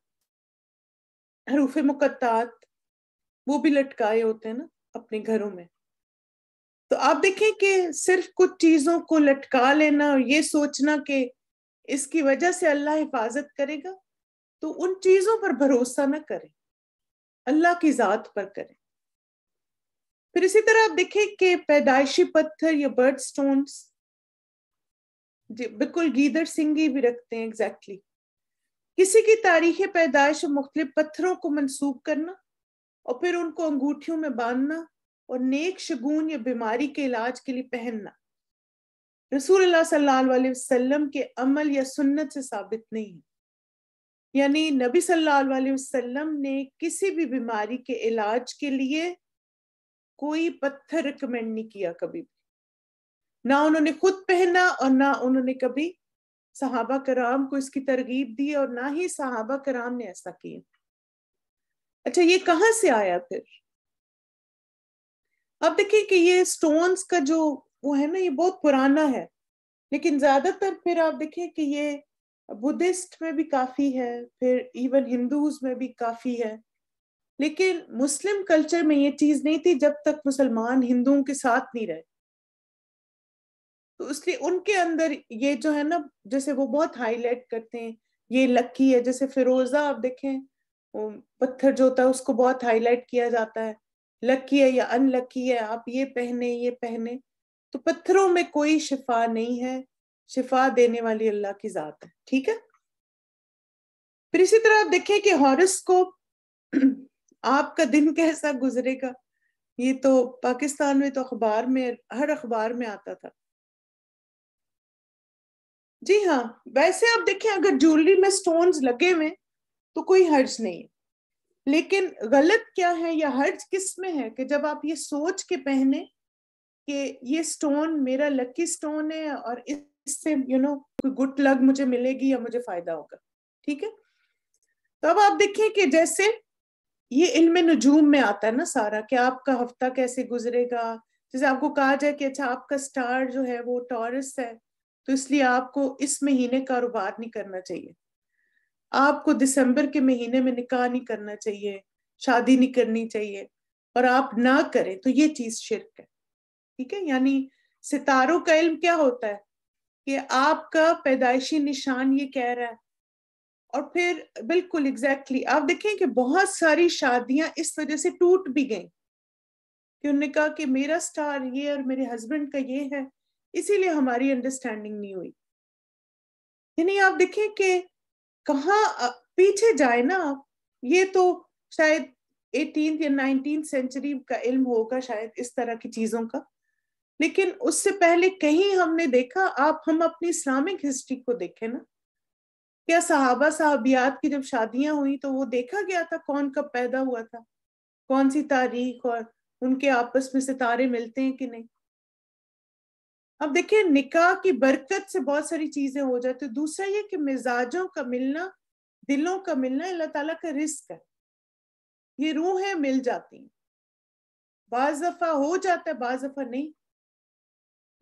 हरूफ मुकत्तात वो भी लटकाए होते हैं ना अपने घरों में तो आप देखें कि सिर्फ कुछ चीज़ों को लटका लेना और ये सोचना कि इसकी वजह से अल्लाह हिफाजत करेगा तो उन चीज़ों पर भरोसा ना करें अल्लाह की ज़ात पर करें फिर इसी तरह आप देखें कि पैदाइशी पत्थर या बर्ड स्टोन बिल्कुल गीदर सिंगी भी रखते हैं एग्जैक्टली किसी की तारीख पैदाइश और मुख्तलिफ पत्थरों को मनसूख करना और फिर उनको अंगूठियों में बांधना और नेक शगुन या बीमारी के इलाज के लिए पहनना रसूल सल्लल्लाहु अलैहि वसल्लम के अमल या सुन्नत से साबित नहीं है यानी नबी सल्लल्लाहु अलैहि वसल्लम ने किसी भी बीमारी के इलाज के लिए कोई पत्थर रिकमेंड नहीं किया कभी भी ना उन्होंने खुद पहना और ना उन्होंने कभी सहाबा कराम को इसकी तरगीब दी और ना ही सहाबा कराम ने ऐसा किया अच्छा ये कहाँ से आया फिर अब देखिए कि ये स्टोन्स का जो वो है ना ये बहुत पुराना है लेकिन ज्यादातर फिर आप देखिए कि ये बुद्धिस्ट में भी काफी है फिर इवन हिंदूज में भी काफी है लेकिन मुस्लिम कल्चर में ये चीज नहीं थी जब तक मुसलमान हिंदुओं के साथ नहीं रहे तो इसलिए उनके अंदर ये जो है ना जैसे वो बहुत हाईलाइट करते हैं ये लकी है जैसे फिरोजा आप देखें पत्थर जो होता है उसको बहुत हाईलाइट किया जाता है लकी है या अनलकी है आप ये पहने ये पहने तो पत्थरों में कोई शिफा नहीं है शिफा देने वाली अल्लाह की जात है ठीक है फिर इसी तरह आप देखें कि हॉरोस्कोप आपका दिन कैसा गुजरेगा ये तो पाकिस्तान में तो अखबार में हर अखबार में आता था जी हाँ वैसे आप देखें अगर ज्वेलरी में स्टोन्स लगे हुए तो कोई हर्ज नहीं है लेकिन गलत क्या है या हर्ज किस में है कि जब आप ये सोच के पहने कि ये स्टोन मेरा लकी स्टोन है और इस इससे यू नो कोई गुड लग मुझे मिलेगी या मुझे फायदा होगा ठीक है तो अब आप देखिए कि जैसे ये इल्म नजूम में आता है ना सारा कि आपका हफ्ता कैसे गुजरेगा जैसे आपको कहा जाए कि अच्छा आपका स्टार जो है वो टॉरस है तो इसलिए आपको इस महीने कारोबार नहीं करना चाहिए आपको दिसंबर के महीने में निकाह नहीं करना चाहिए शादी नहीं करनी चाहिए और आप ना करें तो ये चीज शिरक है ठीक है यानी सितारों का इल्म क्या होता है कि आपका पैदाइशी निशान ये कह रहा है और फिर बिल्कुल एग्जैक्टली exactly, आप देखें कि बहुत सारी शादियां इस वजह से टूट भी गई कि उन्होंने कहा कि मेरा स्टार ये और मेरे हस्बैंड का ये है इसीलिए हमारी अंडरस्टैंडिंग नहीं हुई यानी आप देखें कि कहाँ पीछे जाए ना आप ये तो शायद एटीन या नाइनटीन सेंचुरी का इल्म होगा शायद इस तरह की चीजों का लेकिन उससे पहले कहीं हमने देखा आप हम अपनी इस्लामिक हिस्ट्री को देखें ना क्या सहाबा साहबियात की जब शादियां हुई तो वो देखा गया था कौन कब पैदा हुआ था कौन सी तारीख और उनके आपस में सितारे मिलते हैं कि नहीं अब देखिए निकाह की बरकत से बहुत सारी चीजें हो जाती है दूसरा ये कि मिजाजों का मिलना दिलों का मिलना अल्लाह ताला का रिस्क है ये रूहें मिल जाती हैं बाज दफा हो जाता है बाज दफा नहीं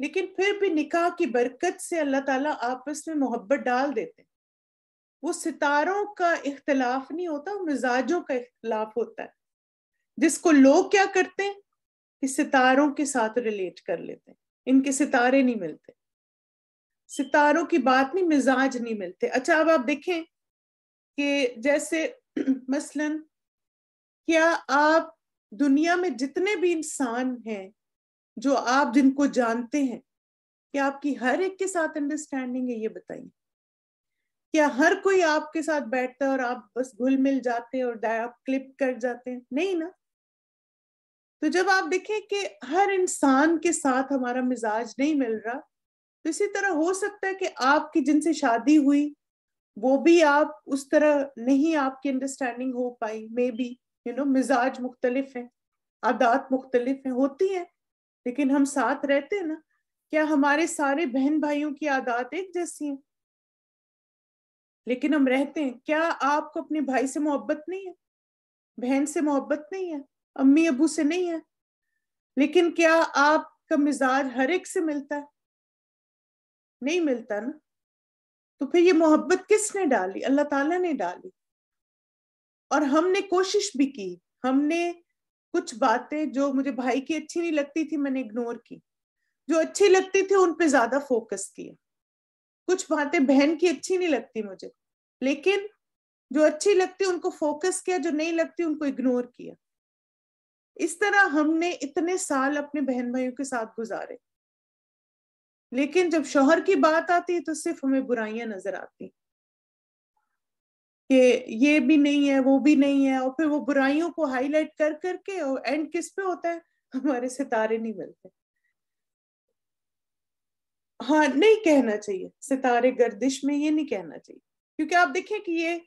लेकिन फिर भी निकाह की बरकत से अल्लाह ताला आपस में मोहब्बत डाल देते वो सितारों का इख्तलाफ नहीं होता मिजाजों का इख्तलाफ होता है जिसको लोग क्या करते हैं कि सितारों के साथ रिलेट कर लेते हैं इनके सितारे नहीं मिलते सितारों की बात नहीं मिजाज नहीं मिलते अच्छा अब आप देखें कि जैसे मसलन क्या आप दुनिया में जितने भी इंसान हैं जो आप जिनको जानते हैं कि आपकी हर एक के साथ अंडरस्टैंडिंग है ये बताइए क्या हर कोई आपके साथ बैठता है और आप बस घुल मिल जाते हैं और आप क्लिप कर जाते हैं नहीं ना तो जब आप देखें कि हर इंसान के साथ हमारा मिजाज नहीं मिल रहा तो इसी तरह हो सकता है कि आपकी जिनसे शादी हुई वो भी आप उस तरह नहीं आपकी अंडरस्टैंडिंग हो पाई मे बी यू नो मिजाज मुख्तलिफ है आदात मुख्तलिफ है होती है लेकिन हम साथ रहते हैं ना क्या हमारे सारे बहन भाइयों की आदत एक जैसी है लेकिन हम रहते हैं क्या आपको अपने भाई से मोहब्बत नहीं है बहन से मोहब्बत नहीं है अम्मी अबू से नहीं है लेकिन क्या आपका मिजाज हर एक से मिलता है नहीं मिलता ना तो फिर ये मोहब्बत किसने डाली अल्लाह ताला ने डाली और हमने कोशिश भी की हमने कुछ बातें जो मुझे भाई की अच्छी नहीं लगती थी मैंने इग्नोर की जो अच्छी लगती थी उन पे ज्यादा फोकस किया कुछ बातें बहन की अच्छी नहीं लगती मुझे लेकिन जो अच्छी लगती उनको फोकस किया जो नहीं लगती उनको इग्नोर किया इस तरह हमने इतने साल अपने बहन भाइयों के साथ गुजारे लेकिन जब शोहर की बात आती है तो सिर्फ हमें बुराइयां नजर आती कि ये भी नहीं है वो भी नहीं है और फिर वो बुराइयों को हाईलाइट कर करके और एंड किस पे होता है हमारे सितारे नहीं मिलते हाँ नहीं कहना चाहिए सितारे गर्दिश में ये नहीं कहना चाहिए क्योंकि आप देखें कि ये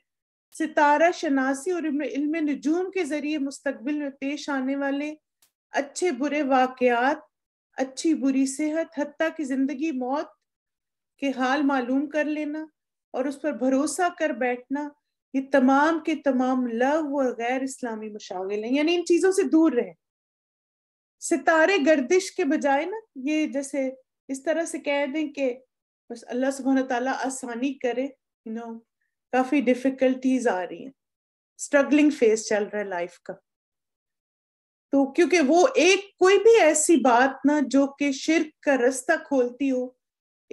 सितारा शनासी और इल्म नजूम के जरिए मुस्तबिल में पेश आने वाले अच्छे बुरे वाकयात अच्छी बुरी सेहत हती की जिंदगी मौत के हाल मालूम कर लेना और उस पर भरोसा कर बैठना ये तमाम के तमाम लव और गैर इस्लामी मशागिल हैं यानी इन चीज़ों से दूर रहे सितारे गर्दिश के बजाय ना ये जैसे इस तरह से कह दें कि बस अल्लाह सुबहान तला आसानी करे यू नो काफ़ी डिफ़िकल्टीज आ रही हैं स्ट्रगलिंग फेज चल रहा है लाइफ का तो क्योंकि वो एक कोई भी ऐसी बात ना जो कि शिरक का रास्ता खोलती हो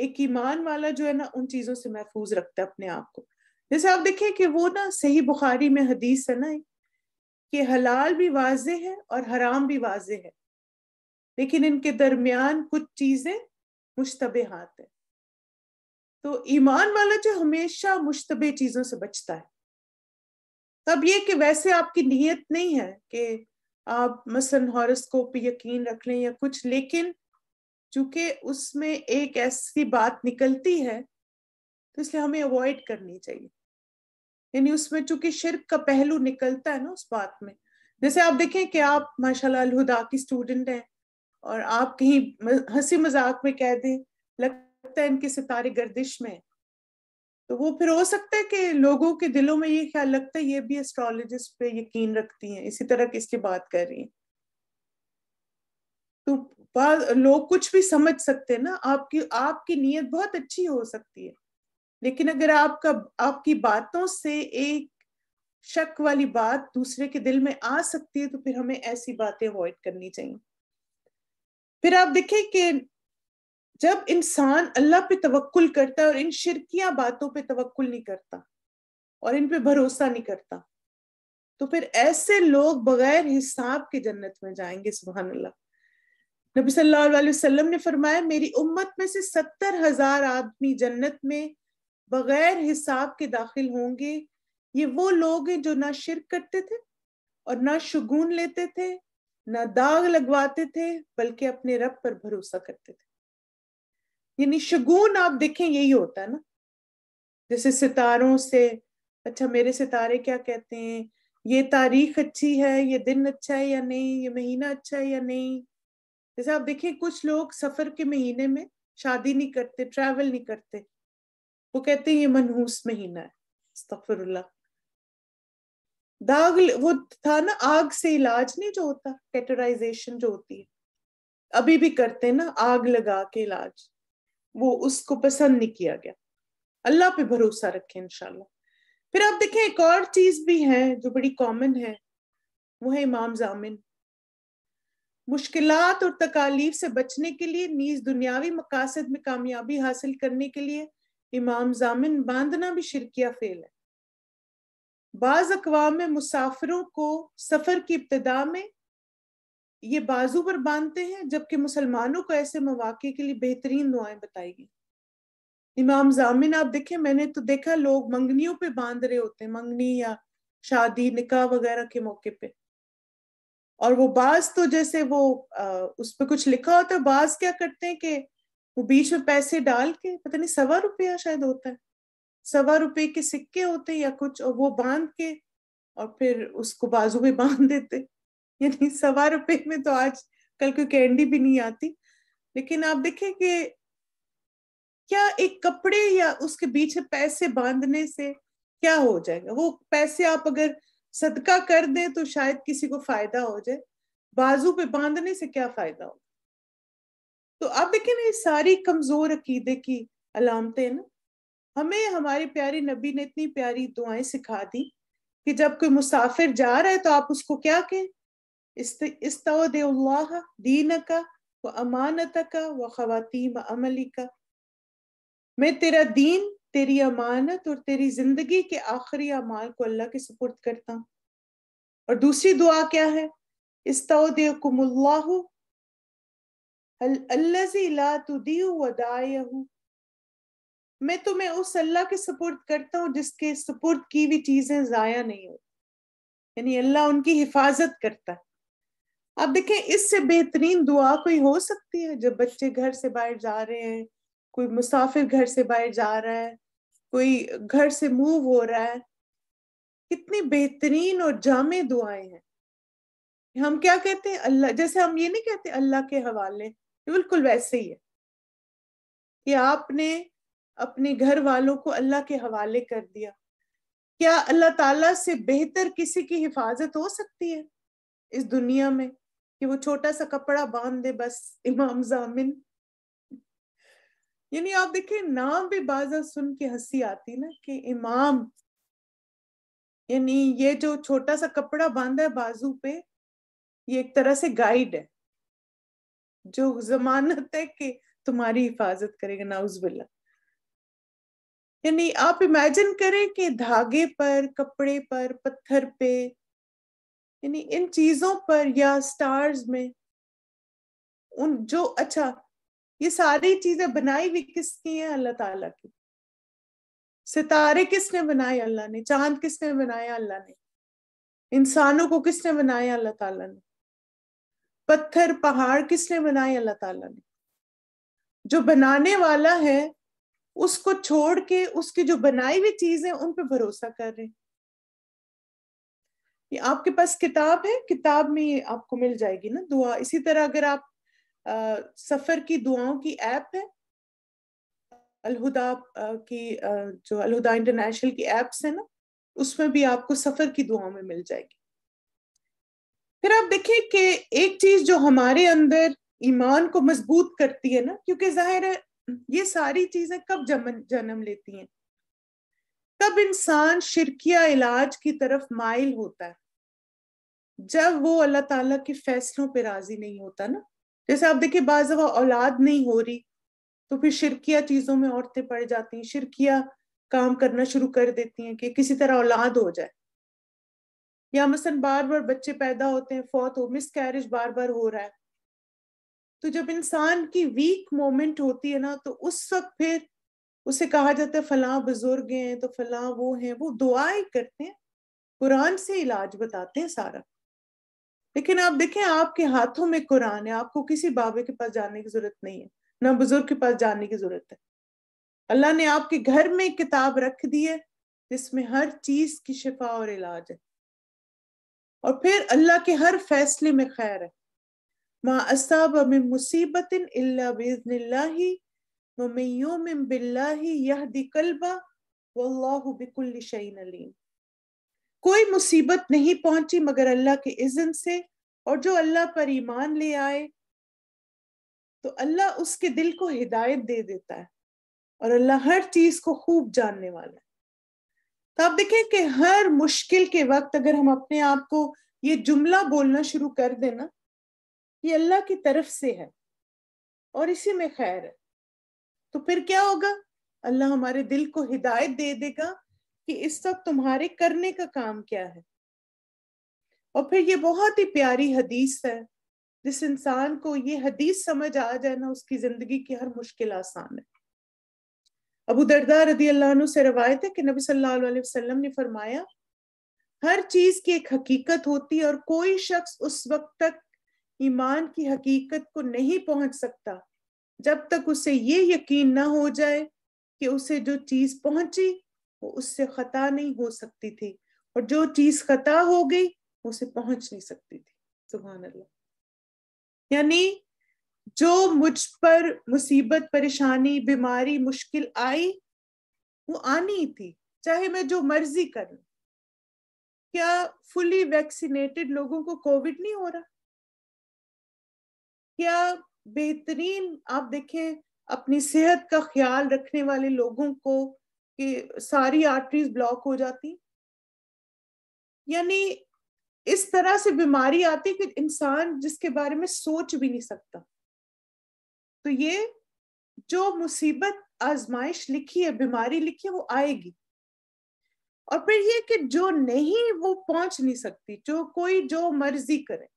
एक ईमान वाला जो है ना उन चीज़ों से महफूज रखता है अपने आप को जैसे आप देखें कि वो ना सही बुखारी में हदीस है ना कि हलाल भी वाजे है और हराम भी वाज है लेकिन इनके दरमियान कुछ चीजें मुश्तबे हाथ है तो ईमान वाला जो हमेशा मुश्तबे चीजों से बचता है तब ये कि वैसे आपकी नीयत नहीं है कि आप मसन हॉरस्कोप यकीन रख लें या कुछ लेकिन चूंकि उसमें एक ऐसी बात निकलती है तो इसलिए हमें अवॉइड करनी चाहिए यानी उसमें चूंकि शिरक का पहलू निकलता है ना उस बात में जैसे आप देखें कि आप माशाल्लाह अलहुदा की स्टूडेंट हैं और आप कहीं हंसी मजाक में कह दें लगता है इनके सितारे गर्दिश में तो वो फिर हो सकता है कि लोगों के दिलों में ये ख्याल लगता है ये भी एस्ट्रोलॉजिस्ट पे यकीन रखती हैं इसी तरह की इसकी बात कर रही हैं तो लोग कुछ भी समझ सकते हैं ना आपकी आपकी नीयत बहुत अच्छी हो सकती है लेकिन अगर आपका आपकी बातों से एक शक वाली बात दूसरे के दिल में आ सकती है तो फिर हमें ऐसी बातें अवॉइड करनी चाहिए फिर आप देखें कि जब इंसान अल्लाह पे तवक्ल करता है और इन शिरकिया बातों पे तवक्ल नहीं करता और इन पे भरोसा नहीं करता तो फिर ऐसे लोग बगैर हिसाब के जन्नत में जाएंगे सुबहान अल्लाह नबी सल्लल्लाहु अलैहि वसल्लम ने फरमाया मेरी उम्मत में से सत्तर हजार आदमी जन्नत में बगैर हिसाब के दाखिल होंगे ये वो लोग हैं जो ना शिरक करते थे और ना शगुन लेते थे ना दाग लगवाते थे बल्कि अपने रब पर भरोसा करते थे यानी शगुन आप देखें यही होता है ना जैसे सितारों से अच्छा मेरे सितारे क्या कहते हैं ये तारीख अच्छी है ये दिन अच्छा है या नहीं ये महीना अच्छा है या नहीं जैसे आप देखिए कुछ लोग सफर के महीने में शादी नहीं करते ट्रैवल नहीं करते वो कहते हैं ये मनहूस महीना है दाग वो था ना आग से इलाज नहीं जो होता कैटराइजेशन जो होती है अभी भी करते हैं ना आग लगा के इलाज वो उसको पसंद नहीं किया गया अल्लाह पे भरोसा रखे इनशाला फिर आप देखें एक और चीज भी है जो बड़ी कॉमन है वो है इमाम जामिन मुश्किलात और तकालीफ से बचने के लिए नीज दुनियावी मकासद में कामयाबी हासिल करने के लिए इमाम जामिन बांधना भी शिरकिया फेल है बाज अकवाम में मुसाफिरों को सफर की इब्तदा में ये बाजू पर बांधते हैं जबकि मुसलमानों को ऐसे मौाक़े के लिए बेहतरीन दुआएं बताई गई इमाम जामिन आप देखें मैंने तो देखा लोग मंगनियों पे बांध रहे होते हैं मंगनी या शादी निकाह वगैरह के मौके पे और वो बाज तो जैसे वो आ, उस पर कुछ लिखा होता है बाज क्या करते हैं कि वो बीच में पैसे डाल के पता नहीं सवा रुपया शायद होता है सवा रुपये के सिक्के होते या कुछ और वो बांध के और फिर उसको बाजू में बांध देते यानी सवा रुपये में तो आज कल कोई कैंडी भी नहीं आती लेकिन आप देखें कि क्या एक कपड़े या उसके बीच पैसे बांधने से क्या हो जाएगा वो पैसे आप अगर सदका कर दें तो शायद किसी को फायदा हो जाए बाजू पे बांधने से क्या फायदा हो तो आप देखें ना ये सारी कमजोर अकीदे की अलामतें ना हमें हमारे प्यारे नबी ने इतनी प्यारी दुआएं सिखा दी कि जब कोई मुसाफिर जा रहा है तो आप उसको क्या कहें इस दीन का व अमानत का व खातम अमली का मैं तेरा दीन तेरी अमानत और तेरी जिंदगी के आखिरी अमाल को अल्लाह के सुपुर्द करता हूँ और दूसरी दुआ क्या है इस्तः ला तुदी मैं तुम्हें उस अल्लाह के सपोर्ट करता हूँ जिसके सपोर्ट की हुई चीजें जाया नहीं हो यानी अल्लाह उनकी हिफाजत करता है अब देखें इससे बेहतरीन दुआ कोई हो सकती है जब बच्चे घर से बाहर जा रहे हैं कोई मुसाफिर घर से बाहर जा रहा है कोई घर से मूव हो रहा है कितनी बेहतरीन और जामे दुआएं हैं हम क्या कहते हैं अल्लाह जैसे हम ये नहीं कहते अल्लाह के हवाले ये बिल्कुल वैसे ही है कि आपने अपने घर वालों को अल्लाह के हवाले कर दिया क्या अल्लाह ताला से बेहतर किसी की हिफाजत हो सकती है इस दुनिया में कि वो छोटा सा कपड़ा बांध दे बस इमाम जामिन यानी आप देखिए नाम भी बाजा सुन के हंसी आती ना कि इमाम यानी ये जो छोटा सा कपड़ा बांधा है बाजू पे ये एक तरह से गाइड है जो जमानत है कि तुम्हारी हिफाजत करेगा नाउजबिल्ला यानी आप इमेजिन करें कि धागे पर कपड़े पर पत्थर पे यानी इन चीजों पर या स्टार्स में उन जो अच्छा ये सारी चीजें बनाई हुई किसकी है अल्लाह ताला की सितारे किसने बनाए अल्लाह ने चांद किसने बनाया अल्लाह ने इंसानों को किसने बनाया अल्लाह ताला ने पत्थर पहाड़ किसने बनाए अल्लाह ताला ने जो बनाने वाला है उसको छोड़ के उसकी जो बनाई हुई चीज है उन पर भरोसा कर रहे ये आपके पास किताब है किताब में ये आपको मिल जाएगी ना दुआ इसी तरह अगर आप आ, सफर की दुआओं की ऐप है अलहुदा की आ, जो अलहुदा इंटरनेशनल की एप्स है ना उसमें भी आपको सफर की दुआओं में मिल जाएगी फिर आप देखें कि एक चीज जो हमारे अंदर ईमान को मजबूत करती है ना क्योंकि जाहिर है ये सारी चीजें कब जमन जन्म लेती हैं तब इंसान शिरकिया इलाज की तरफ माइल होता है जब वो अल्लाह ताला के फैसलों पर राजी नहीं होता ना जैसे आप देखिए बाज औलाद नहीं हो रही तो फिर शिरकिया चीजों में औरतें पड़ जाती हैं शिरकिया काम करना शुरू कर देती हैं कि किसी तरह औलाद हो जाए या मसलन बार बार बच्चे पैदा होते हैं फौत हो मिस कैरेज बार बार हो रहा है तो जब इंसान की वीक मोमेंट होती है ना तो उस वक्त फिर उसे कहा जाता है फलां बुजुर्ग हैं तो फलां वो हैं वो दुआएं करते हैं कुरान से इलाज बताते हैं सारा लेकिन आप देखें आपके हाथों में कुरान है आपको किसी बाबे के पास जाने की जरूरत नहीं है ना बुजुर्ग के पास जाने की जरूरत है अल्लाह ने आपके घर में किताब रख दी है जिसमें हर चीज की शिफा और इलाज है और फिर अल्लाह के हर फैसले में खैर है माँ असाब में मुसीबत कोई मुसीबत नहीं पहुंची मगर अल्लाह के इज़न से और जो अल्लाह पर ईमान ले आए तो अल्लाह उसके दिल को हिदायत दे देता है और अल्लाह हर चीज को खूब जानने वाला है तो आप देखें कि हर मुश्किल के वक्त अगर हम अपने आप को ये जुमला बोलना शुरू कर देना ये अल्लाह की तरफ से है और इसी में खैर है तो फिर क्या होगा अल्लाह हमारे दिल को हिदायत दे देगा कि इस वक्त तुम्हारे करने का काम क्या है और फिर ये बहुत ही प्यारी हदीस है जिस इंसान को ये हदीस समझ आ जाए ना उसकी जिंदगी की हर मुश्किल आसान है अबू दरदार रदी अल्लाह से रवायत है कि नबी सल्लल्लाहु अलैहि वसल्लम ने फरमाया हर चीज की एक हकीकत होती है और कोई शख्स उस वक्त तक ईमान की हकीकत को नहीं पहुंच सकता जब तक उसे ये यकीन ना हो जाए कि उसे जो चीज पहुंची वो उससे खता नहीं हो सकती थी और जो चीज खता हो गई उसे पहुंच नहीं सकती थी सुबह अल्लाह यानी जो मुझ पर मुसीबत परेशानी बीमारी मुश्किल आई वो आनी थी चाहे मैं जो मर्जी करूं क्या फुली वैक्सीनेटेड लोगों को कोविड नहीं हो रहा क्या बेहतरीन आप देखें अपनी सेहत का ख्याल रखने वाले लोगों को कि सारी आर्टरीज ब्लॉक हो जाती यानी इस तरह से बीमारी आती कि इंसान जिसके बारे में सोच भी नहीं सकता तो ये जो मुसीबत आजमाइश लिखी है बीमारी लिखी है वो आएगी और फिर ये कि जो नहीं वो पहुंच नहीं सकती जो कोई जो मर्जी करे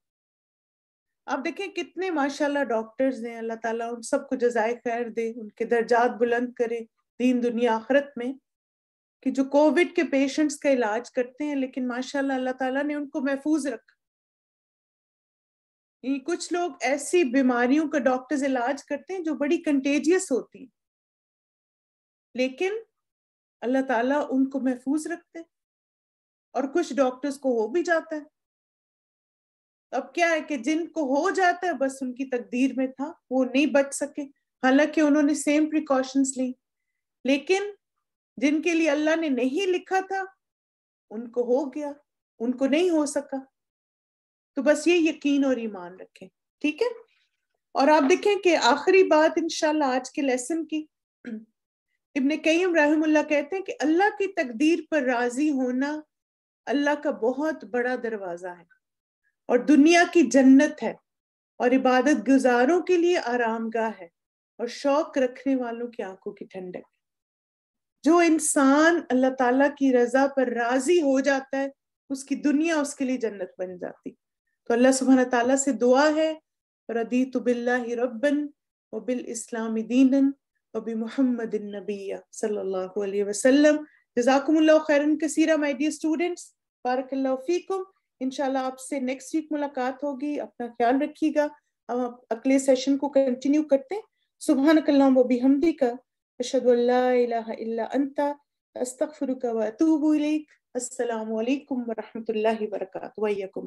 आप देखें कितने माशाल्लाह डॉक्टर्स हैं अल्लाह ताला उन सबको जजाय खैर दे उनके दर्जात बुलंद करे दीन दुनिया आखरत में कि जो कोविड के पेशेंट्स का इलाज करते हैं लेकिन माशाल्लाह अल्लाह ताला ने उनको महफूज रखा हम्म, कुछ लोग ऐसी बीमारियों का डॉक्टर्स इलाज करते हैं जो बड़ी कंटेजियस होती हैं लेकिन अल्लाह ताला उनको महफूज रखते हैं और कुछ डॉक्टर्स को हो भी जाता है अब क्या है कि जिनको हो जाता है बस उनकी तकदीर में था वो नहीं बच सके हालांकि उन्होंने सेम प्रिकॉशंस ली लेकिन जिनके लिए अल्लाह ने नहीं लिखा था उनको हो गया उनको नहीं हो सका तो बस ये यकीन और ईमान रखें ठीक है और आप देखें कि आखिरी बात इनशाला आज के लेसन की इबन कईम रहमुल्ला कहते हैं कि अल्लाह की तकदीर पर राजी होना अल्लाह का बहुत बड़ा दरवाज़ा है और दुनिया की जन्नत है और इबादत गुजारों के लिए आरामगाह है और शौक रखने वालों की आंखों की ठंडक जो इंसान अल्लाह ताला की रजा पर राजी हो जाता है उसकी दुनिया उसके लिए जन्नत बन जाती तो अल्लाह सुबहाना तला से दुआ है रदी तो बिल्ला रबन वबिल इस्लाम दीनन वबी मोहम्मद नबिया सल्लल्लाहु अलैहि वसल्लम जजाकुमुल्लाह खैरन कसीरा माय डियर स्टूडेंट्स बारकल्ला फ़ीकुम इंशाल्लाह आपसे नेक्स्ट वीक मुलाकात होगी अपना ख्याल रखिएगा हम अगले सेशन को कंटिन्यू करते हैं सुबहान कल्लाम वो भी हमदी का अशद अंता अस्तफरुका वतूब असलकम वरहमल वर्क वैकुम